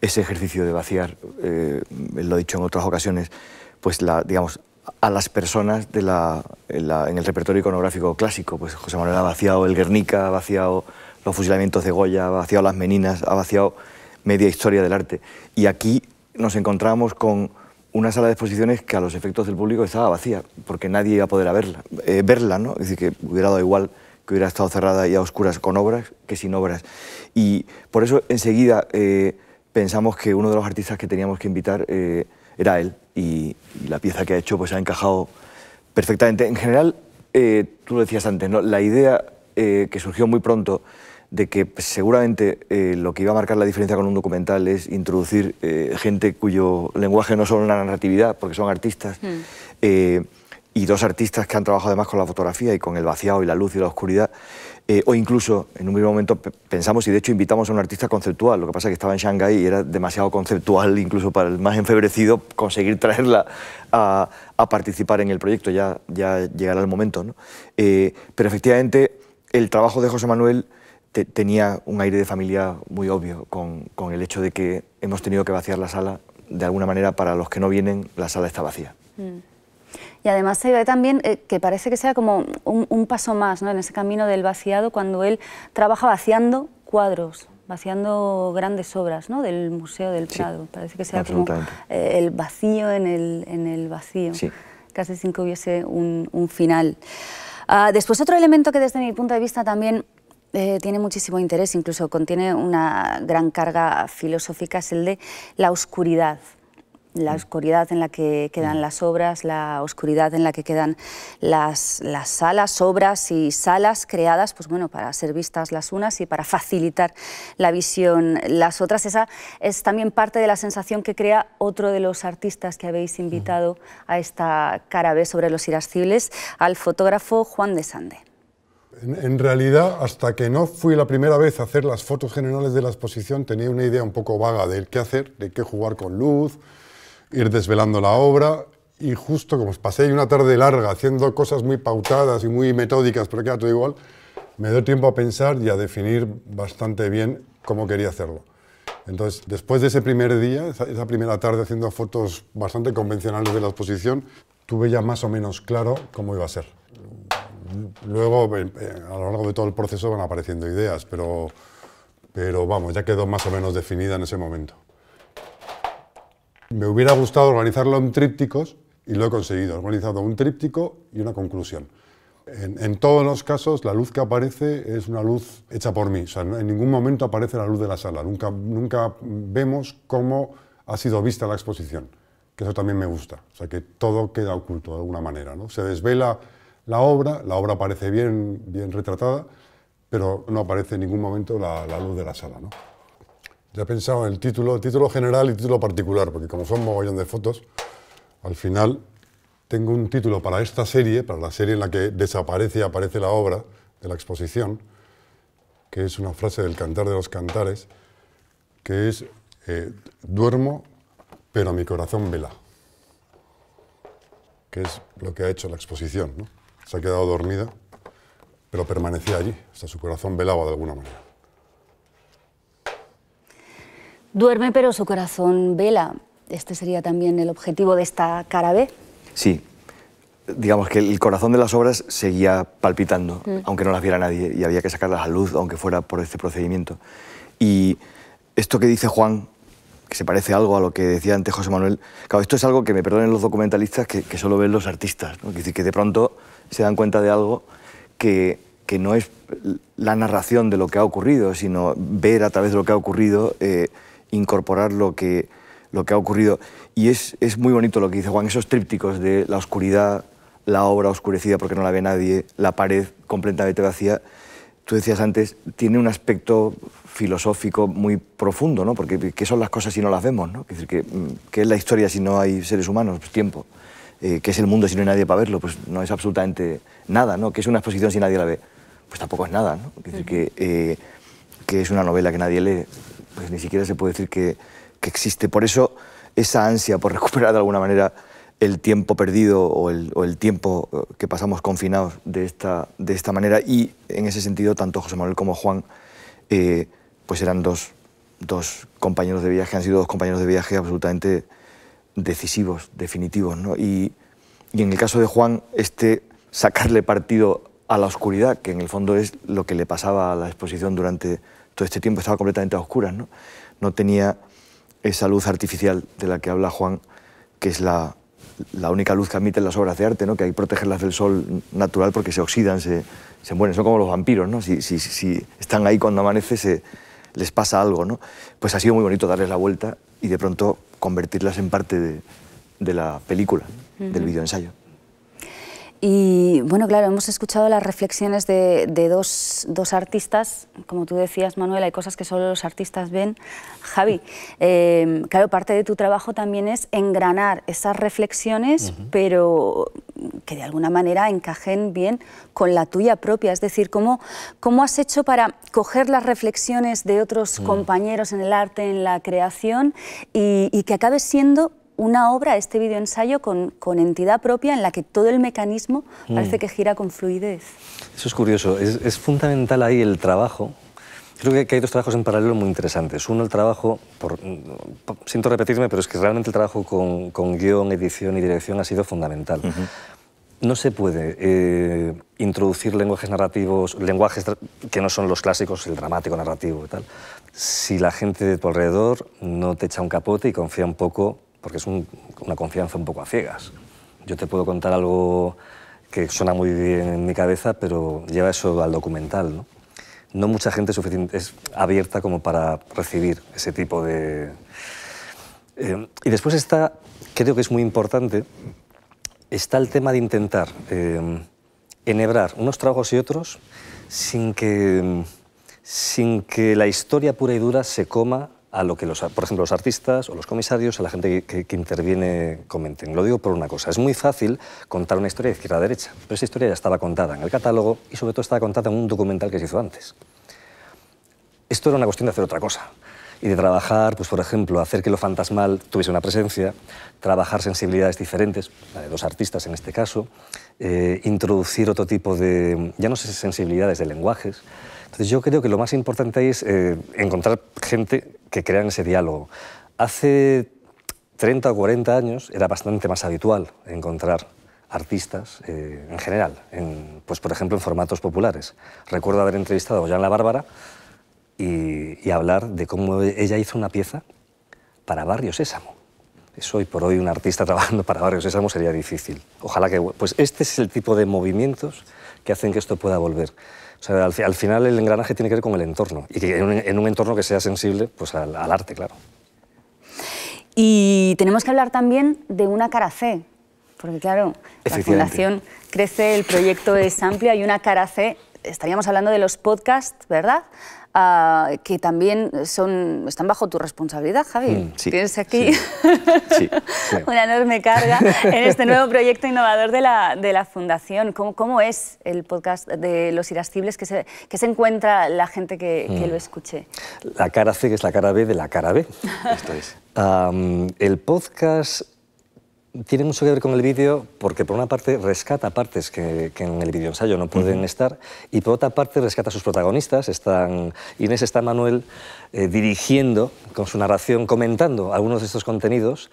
ese ejercicio de vaciar, eh, lo he dicho en otras ocasiones, pues la, digamos, a las personas de la, en, el repertorio iconográfico clásico. Pues José Manuel ha vaciado el Guernica, ha vaciado los fusilamientos de Goya, ha vaciado las Meninas, ha vaciado media historia del arte. Y aquí nos encontramos con una sala de exposiciones que a los efectos del público estaba vacía, porque nadie iba a poder verla, eh, verla, ¿no? Es decir, que hubiera dado igual que hubiera estado cerrada y a oscuras con obras que sin obras. Y por eso enseguida... Eh, pensamos que uno de los artistas que teníamos que invitar eh, era él y, la pieza que ha hecho pues ha encajado perfectamente. En general, eh, tú lo decías antes, ¿no? la idea eh, que surgió muy pronto de que seguramente lo que iba a marcar la diferencia con un documental es introducir gente cuyo lenguaje no solo una narratividad, porque son artistas, hmm. y dos artistas que han trabajado además con la fotografía y con el vaciado y la luz y la oscuridad. Eh, o incluso, en un mismo momento, pensamos y de hecho invitamos a un artista conceptual. Lo que pasa es que estaba en Shanghái y era demasiado conceptual, incluso para el más enfebrecido, conseguir traerla a, participar en el proyecto. Ya, ya llegará el momento. Eh, pero efectivamente, el trabajo de José Manuel tenía un aire de familia muy obvio, con, el hecho de que hemos tenido que vaciar la sala. De alguna manera, para los que no vienen, la sala está vacía. Mm. Y además se ve también eh, que parece que sea como un, paso más en ese camino del vaciado cuando él trabaja vaciando cuadros vaciando grandes obras del Museo del Prado. Parece que sea como eh, el vacío en el, vacío, casi sin que hubiese un, final. Ah, después otro elemento que desde mi punto de vista también eh, tiene muchísimo interés, incluso contiene una gran carga filosófica, es el de la oscuridad la mm. oscuridad en la que quedan mm. las obras, la oscuridad en la que quedan las, salas, obras y salas creadas, pues bueno, para ser vistas las unas y para facilitar la visión las otras. Esa es también parte de la sensación que crea otro de los artistas que habéis invitado a esta cara B sobre los irascibles, al fotógrafo Juan de Sande. En, realidad, hasta que no fui la primera vez a hacer las fotos generales de la exposición, tenía una idea un poco vaga de qué hacer, de qué jugar con luz, ir desvelando la obra y justo como pasé una tarde larga haciendo cosas muy pautadas y muy metódicas, pero queda todo igual, me dio tiempo a pensar y a definir bastante bien cómo quería hacerlo. Entonces, después de ese primer día, esa primera tarde haciendo fotos bastante convencionales de la exposición, tuve ya más o menos claro cómo iba a ser. Luego, eh, eh, a lo largo de todo el proceso van apareciendo ideas, pero, pero vamos, ya quedó más o menos definida en ese momento. Me hubiera gustado organizarlo en trípticos y lo he conseguido. He organizado un tríptico y una conclusión. En, todos los casos, la luz que aparece es una luz hecha por mí. O en ningún momento aparece la luz de la sala. Nunca, vemos cómo ha sido vista la exposición, que eso también me gusta. O sea, que todo queda oculto de alguna manera. Se desvela la obra, la obra aparece bien, retratada, pero no aparece en ningún momento la, luz de la sala ya he pensado en el título, título general y título particular, porque como son mogollón de fotos, al final tengo un título para esta serie, para la serie en la que desaparece y aparece la obra de la exposición, que es una frase del Cantar de los Cantares, que es eh, duermo, pero mi corazón vela, que es lo que ha hecho la exposición. Se ha quedado dormida, pero permanecía allí, hasta su corazón velaba de alguna manera. Duerme pero su corazón vela. Este sería también el objetivo de esta cara B. Sí. Digamos que el corazón de las obras seguía palpitando, mm. aunque no las viera nadie, y había que sacarlas a luz, aunque fuera por este procedimiento. Y esto que dice Juan, que se parece algo a lo que decía antes José Manuel, claro, esto es algo que me perdonen los documentalistas que, solo ven los artistas, ¿no? que, que de pronto se dan cuenta de algo que, no es la narración de lo que ha ocurrido, sino ver a través de lo que ha ocurrido eh, incorporar lo que, lo que ha ocurrido. Y es, muy bonito lo que dice Juan, esos trípticos de la oscuridad, la obra oscurecida porque no la ve nadie, la pared completamente vacía. Tú decías antes, tiene un aspecto filosófico muy profundo, ¿no? Porque ¿qué son las cosas si no las vemos? ¿no? Mm, ¿qué, es la historia si no hay seres humanos? Pues tiempo. Eh, ¿Qué es el mundo si no hay nadie para verlo? Pues no es absolutamente nada, ¿no? ¿Qué es una exposición si nadie la ve? Pues tampoco es nada, ¿no? Eh, que es una novela que nadie lee, pues ni siquiera se puede decir que, existe. Por eso esa ansia por recuperar de alguna manera el tiempo perdido o el, tiempo eh, que pasamos confinados de esta, de esta manera. Y en ese sentido, tanto José Manuel como Juan, eh, pues eran dos, compañeros de viaje, han sido dos compañeros de viaje absolutamente decisivos, definitivos. Y, y, en el caso de Juan, este sacarle partido a la oscuridad, que en el fondo es lo que le pasaba a la exposición durante todo este tiempo estaba completamente a oscuras, ¿no? No tenía esa luz artificial de la que habla Juan, que es la, única luz que admiten las obras de arte, ¿no? que hay que protegerlas del sol natural porque se oxidan, se, se mueren. Son como los vampiros, ¿no? si, si, si están ahí cuando amanece se, les pasa algo. ¿no? Pues ha sido muy bonito darles la vuelta y de pronto convertirlas en parte de, la película, del videoensayo. Y bueno, claro, hemos escuchado las reflexiones de, de dos, dos, artistas, como tú decías, Manuel, hay cosas que solo los artistas ven. Javi, em, claro, parte de tu trabajo también es engranar esas reflexiones, pero que de alguna manera encajen bien con la tuya propia. Es decir, ¿cómo, cómo has hecho para coger las reflexiones de otros mm. compañeros en el arte, en la creación, y, y que acabe siendo una obra, este videoensayo, con, con entidad propia en la que todo el mecanismo mm. parece que gira con fluidez. Eso es curioso. Es, fundamental ahí el trabajo. Creo que, hay dos trabajos en paralelo muy interesantes. Uno, el trabajo, por, mm, siento repetirme, pero es que realmente el trabajo con, guión, edición y dirección ha sido fundamental. No se puede eh, introducir lenguajes narrativos, lenguajes que no son los clásicos, el dramático, narrativo y tal, si la gente de tu alrededor no te echa un capote y confía un poco porque es una confianza un poco a ciegas. Yo te puedo contar algo que suena muy bien en mi cabeza, pero lleva eso al documental. No, no mucha gente es, suficiente, es abierta como para recibir ese tipo de... Eh, y después está, creo que es muy importante, está el tema de intentar em, enhebrar unos trabajos y otros sin que, sin que la historia pura y dura se coma a lo que, los, por ejemplo, los artistas o los comisarios, a la gente que, interviene comenten. Lo digo por una cosa, es muy fácil contar una historia de izquierda a derecha, pero esa historia ya estaba contada en el catálogo y sobre todo estaba contada en un documental que se hizo antes. Esto era una cuestión de hacer otra cosa y de trabajar, pues por ejemplo, hacer que lo fantasmal tuviese una presencia, trabajar sensibilidades diferentes, la de dos artistas en este caso, eh, introducir otro tipo de, ya no sé, sensibilidades de lenguajes. Entonces yo creo que lo más importante es eh, encontrar gente que crea en ese diálogo. Hace 30 o 40 años era bastante más habitual encontrar artistas eh, en general, pues por ejemplo en formatos populares. Recuerdo haber entrevistado a Jan La Bárbara y, hablar de cómo ella hizo una pieza para Barrio Sésamo. Eso, hoy por hoy un artista trabajando para Barrio Sésamo sería difícil. Ojalá que... Pues este es el tipo de movimientos que hacen que esto pueda volver al, final el engranaje tiene que ver con el entorno y que en un, entorno que sea sensible pues, al, arte, claro. Y tenemos que hablar también de una cara C, porque claro, la fundación crece, el proyecto es amplio, hay una cara C, estaríamos hablando de los podcasts, ¿verdad? Ah, que también son, están bajo tu responsabilidad, Javi. Mm, Tienes aquí una enorme carga en este nuevo proyecto innovador de la, de la Fundación. ¿Cómo, es el podcast de Los Irascibles que se, que se encuentra la gente que, mm. lo escuche? La cara C, que es la cara B de la cara B. Esto es. el podcast tiene mucho que ver con el vídeo porque por una parte rescata partes que, en el vídeo ensayo no pueden estar y por otra parte rescata a sus protagonistas. Están, Inés está Manuel eh, dirigiendo con su narración, comentando algunos de estos contenidos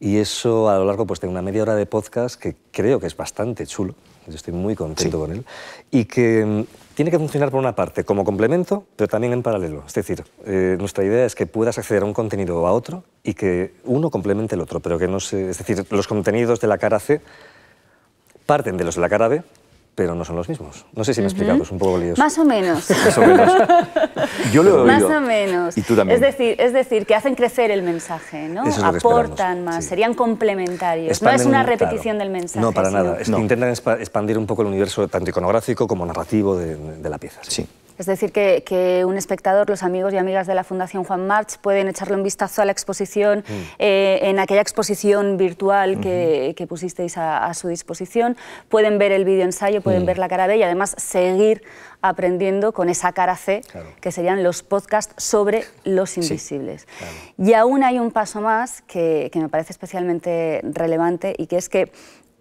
y eso a lo largo pues, de una media hora de podcast que creo que es bastante chulo. Yo estoy muy contento con él. Y que mm, tiene que funcionar por una parte como complemento, pero también en paralelo. Es decir, eh, nuestra idea es que puedas acceder a un contenido o a otro y que uno complemente el otro, pero que no se... Es decir, los contenidos de la cara C parten de los de la cara B, pero no son los mismos. No sé si me he explicado, es un poco lioso. Más o menos. Más o menos. Yo lo he oído. Más o menos. Y tú también. Es decir, es decir que hacen crecer el mensaje, ¿no? Aportan más, serían complementarios. no es una repetición del mensaje. No, para nada. intentan expandir un poco el universo tanto iconográfico como narrativo de, la pieza. sí. Es decir, que, un espectador, los amigos y amigas de la Fundación Juan March pueden echarle un vistazo a la exposición, mm. eh, en aquella exposición virtual que, pusisteis a, su disposición. Pueden ver el vídeo ensayo, pueden mm. ver la cara B y además seguir aprendiendo con esa cara C, que serían los podcasts sobre los invisibles. Y aún hay un paso más que, que me parece especialmente relevante y que es que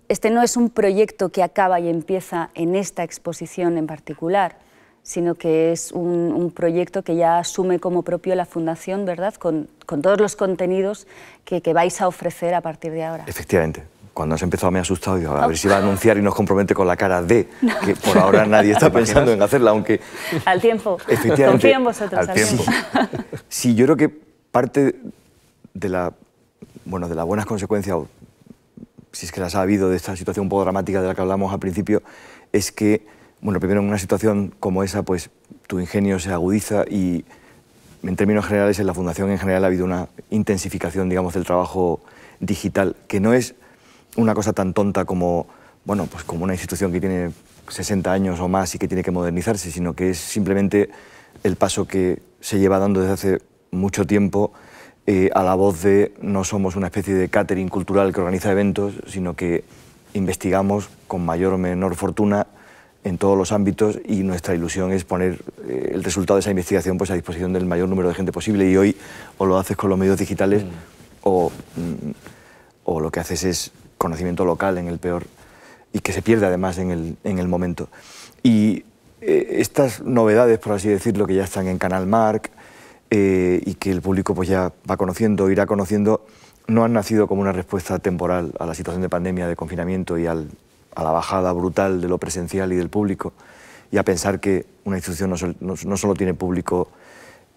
este no es un proyecto que acaba y empieza en esta exposición en particular, sino que es un, proyecto que ya asume como propio la Fundación, ¿verdad? Con, todos los contenidos que, vais a ofrecer a partir de ahora. Efectivamente. Cuando has empezado me he asustado, digo, a ver oh. si va a anunciar y nos compromete con la cara de, que por ahora nadie está pensando en hacerla, aunque... Al tiempo. Confío en vosotros. Al tiempo. Sí, yo creo que parte de la, bueno, de las buenas consecuencias, si es que las ha habido de esta situación un poco dramática de la que hablamos al principio, es que bueno, primero en una situación como esa, pues tu ingenio se agudiza y en términos generales en la Fundación en general ha habido una intensificación, digamos, del trabajo digital, que no es una cosa tan tonta como, bueno, pues como una institución que tiene 60 años o más y que tiene que modernizarse, sino que es simplemente el paso que se lleva dando desde hace mucho tiempo eh, a la voz de no somos una especie de catering cultural que organiza eventos, sino que investigamos con mayor o menor fortuna en todos los ámbitos y nuestra ilusión es poner eh, el resultado de esa investigación pues, a disposición del mayor número de gente posible y hoy o lo haces con los medios digitales mm. o, mm, o, lo que haces es conocimiento local en el peor y que se pierde además en el, en el momento. Y eh, estas novedades, por así decirlo, que ya están en Canal Marc eh, y que el público pues, ya va conociendo, irá conociendo, no han nacido como una respuesta temporal a la situación de pandemia, de confinamiento y al, a la bajada brutal de lo presencial y del público y a pensar que una institución no, solo tiene público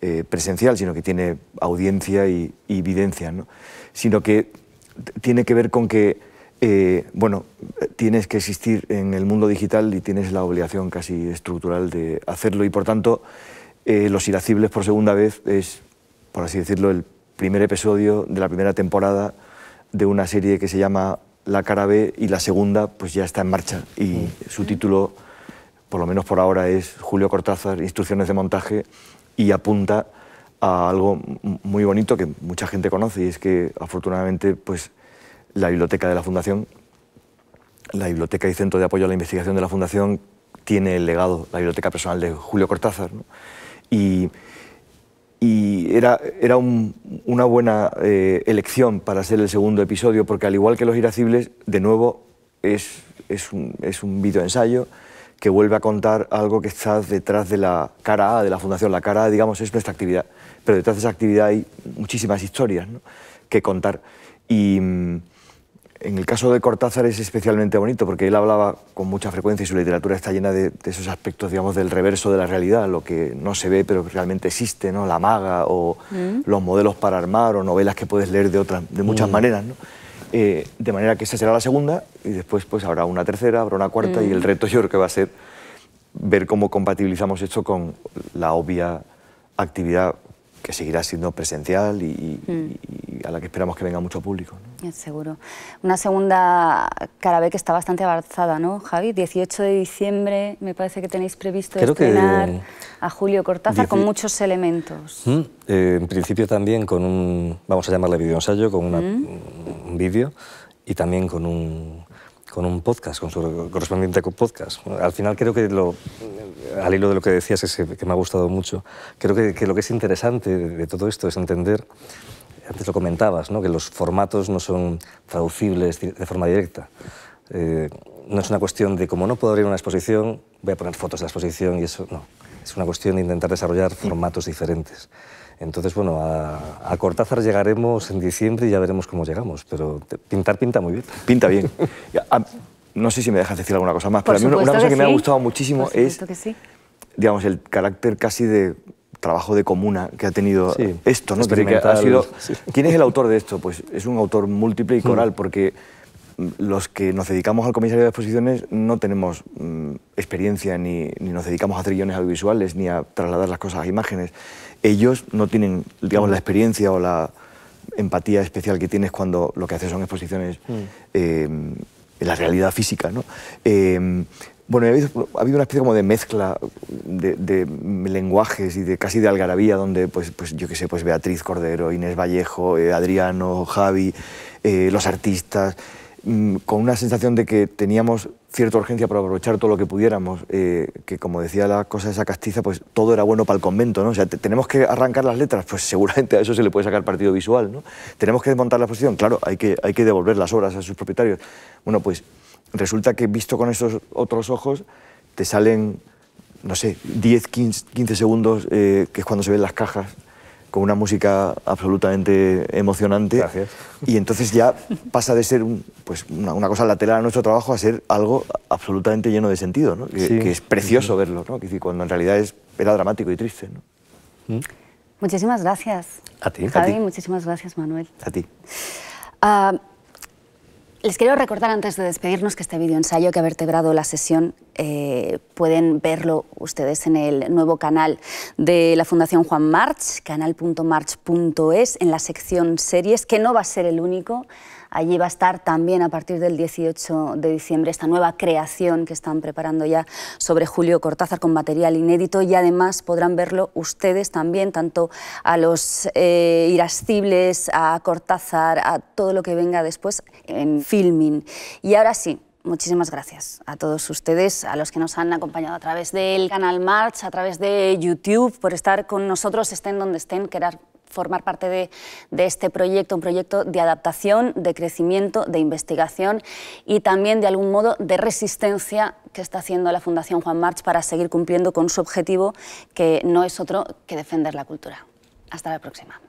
eh, presencial, sino que tiene audiencia y, evidencia, sino que tiene que ver con que eh, bueno, tienes que existir en el mundo digital y tienes la obligación casi estructural de hacerlo y por tanto eh, Los iracibles por segunda vez es, por así decirlo, el primer episodio de la primera temporada de una serie que se llama la cara B y la segunda pues ya está en marcha y mm. su título, por lo menos por ahora, es Julio Cortázar, Instrucciones de Montaje y apunta a algo muy bonito que mucha gente conoce y es que afortunadamente pues la biblioteca de la Fundación, la biblioteca y centro de apoyo a la investigación de la Fundación tiene el legado, la biblioteca personal de Julio Cortázar y y era, era una buena eh, elección para ser el segundo episodio, porque al igual que Los Irascibles, de nuevo es, es un, es un videoensayo que vuelve a contar algo que está detrás de la cara A de la Fundación. La cara A, digamos, es nuestra actividad, pero detrás de esa actividad hay muchísimas historias que contar. Y mm, en el caso de Cortázar es especialmente bonito porque él hablaba con mucha frecuencia y su literatura está llena de, esos aspectos, digamos, del reverso de la realidad, lo que no se ve pero realmente existe, ¿no? La maga o mm. los modelos para armar o novelas que puedes leer de otras, de muchas mm. maneras, eh, de manera que esa será la segunda y después pues habrá una tercera, habrá una cuarta y el mm. reto yo creo que va a ser ver cómo compatibilizamos esto con la obvia actividad que seguirá siendo presencial mm. y, a la que esperamos que venga mucho público. ¿no? Seguro. Una segunda cara que está bastante avanzada, ¿no, Javi? 18 de diciembre me parece que tenéis previsto estrenar a Julio Cortázar con muchos elementos. Mm, eh, en principio también con un, vamos a llamarle ensayo, con mm. un vídeo y también con un con un podcast, con su correspondiente podcast. Al final creo que, al hilo de lo que decías, que me ha gustado mucho, creo que, lo que es interesante de todo esto es entender, antes lo comentabas, ¿no? que los formatos no son traducibles de forma directa. Eh, no es una cuestión de, como no puedo abrir una exposición, voy a poner fotos de la exposición y eso, no. Es una cuestión de intentar desarrollar formatos diferentes. Entonces, bueno, a, Cortázar llegaremos en diciembre y ya veremos cómo llegamos, pero pintar pinta muy bien. Pinta bien. Ah, no sé si me dejas decir alguna cosa más, pero una cosa que, me ha gustado muchísimo es, digamos, el carácter casi de trabajo de comuna que ha tenido esto, ¿no? Que ha sido, ¿Quién es el autor de esto? Pues es un autor múltiple y hmm. coral, porque los que nos dedicamos al comisario de exposiciones no tenemos mm, experiencia ni, nos dedicamos a trillones audiovisuales ni a trasladar las cosas a imágenes. Ellos no tienen, digamos, la experiencia o la empatía especial que tienes cuando lo que haces son exposiciones mm. eh, en la realidad física, eh, bueno, ha habido, una especie como de mezcla de, lenguajes y de casi de algarabía, donde, pues, pues yo que sé, pues Beatriz Cordero, Inés Vallejo, eh, Adriano, Javi, los artistas, Mm, con una sensación de que teníamos cierta urgencia para aprovechar todo lo que pudiéramos, eh, que como decía la cosa de esa castiza, pues todo era bueno para el convento, ¿no? O sea, tenemos que arrancar las letras, pues seguramente a eso se le puede sacar partido visual, ¿no? Tenemos que desmontar la exposición, claro, hay que, hay que devolver las obras a sus propietarios. Bueno, pues resulta que visto con esos otros ojos, te salen, no sé, 10, 15, segundos, eh, que es cuando se ven las cajas una música absolutamente emocionante. Gracias. Y entonces ya pasa de ser pues una, cosa lateral a nuestro trabajo a ser algo absolutamente lleno de sentido, que, es precioso verlo, ¿no? cuando en realidad es, era dramático y triste. Mm. Muchísimas gracias. A ti. Javi, a muchísimas gracias, Manuel. A ti. Ah, les quiero recordar antes de despedirnos que este ensayo que ha vertebrado la sesión eh, pueden verlo ustedes en el nuevo canal de la Fundación Juan March, canal.march.es, en la sección series, que no va a ser el único. Allí va a estar también a partir del 18 de diciembre esta nueva creación que están preparando ya sobre Julio Cortázar con material inédito y además podrán verlo ustedes también, tanto a los eh, irascibles, a Cortázar, a todo lo que venga después en filming. Y ahora sí, muchísimas gracias a todos ustedes, a los que nos han acompañado a través del canal March, a través de YouTube, por estar con nosotros, estén donde estén, querer formar parte de, este proyecto, un proyecto de adaptación, de crecimiento, de investigación y también de algún modo de resistencia que está haciendo la Fundación Juan March para seguir cumpliendo con su objetivo, que no es otro que defender la cultura. Hasta la próxima.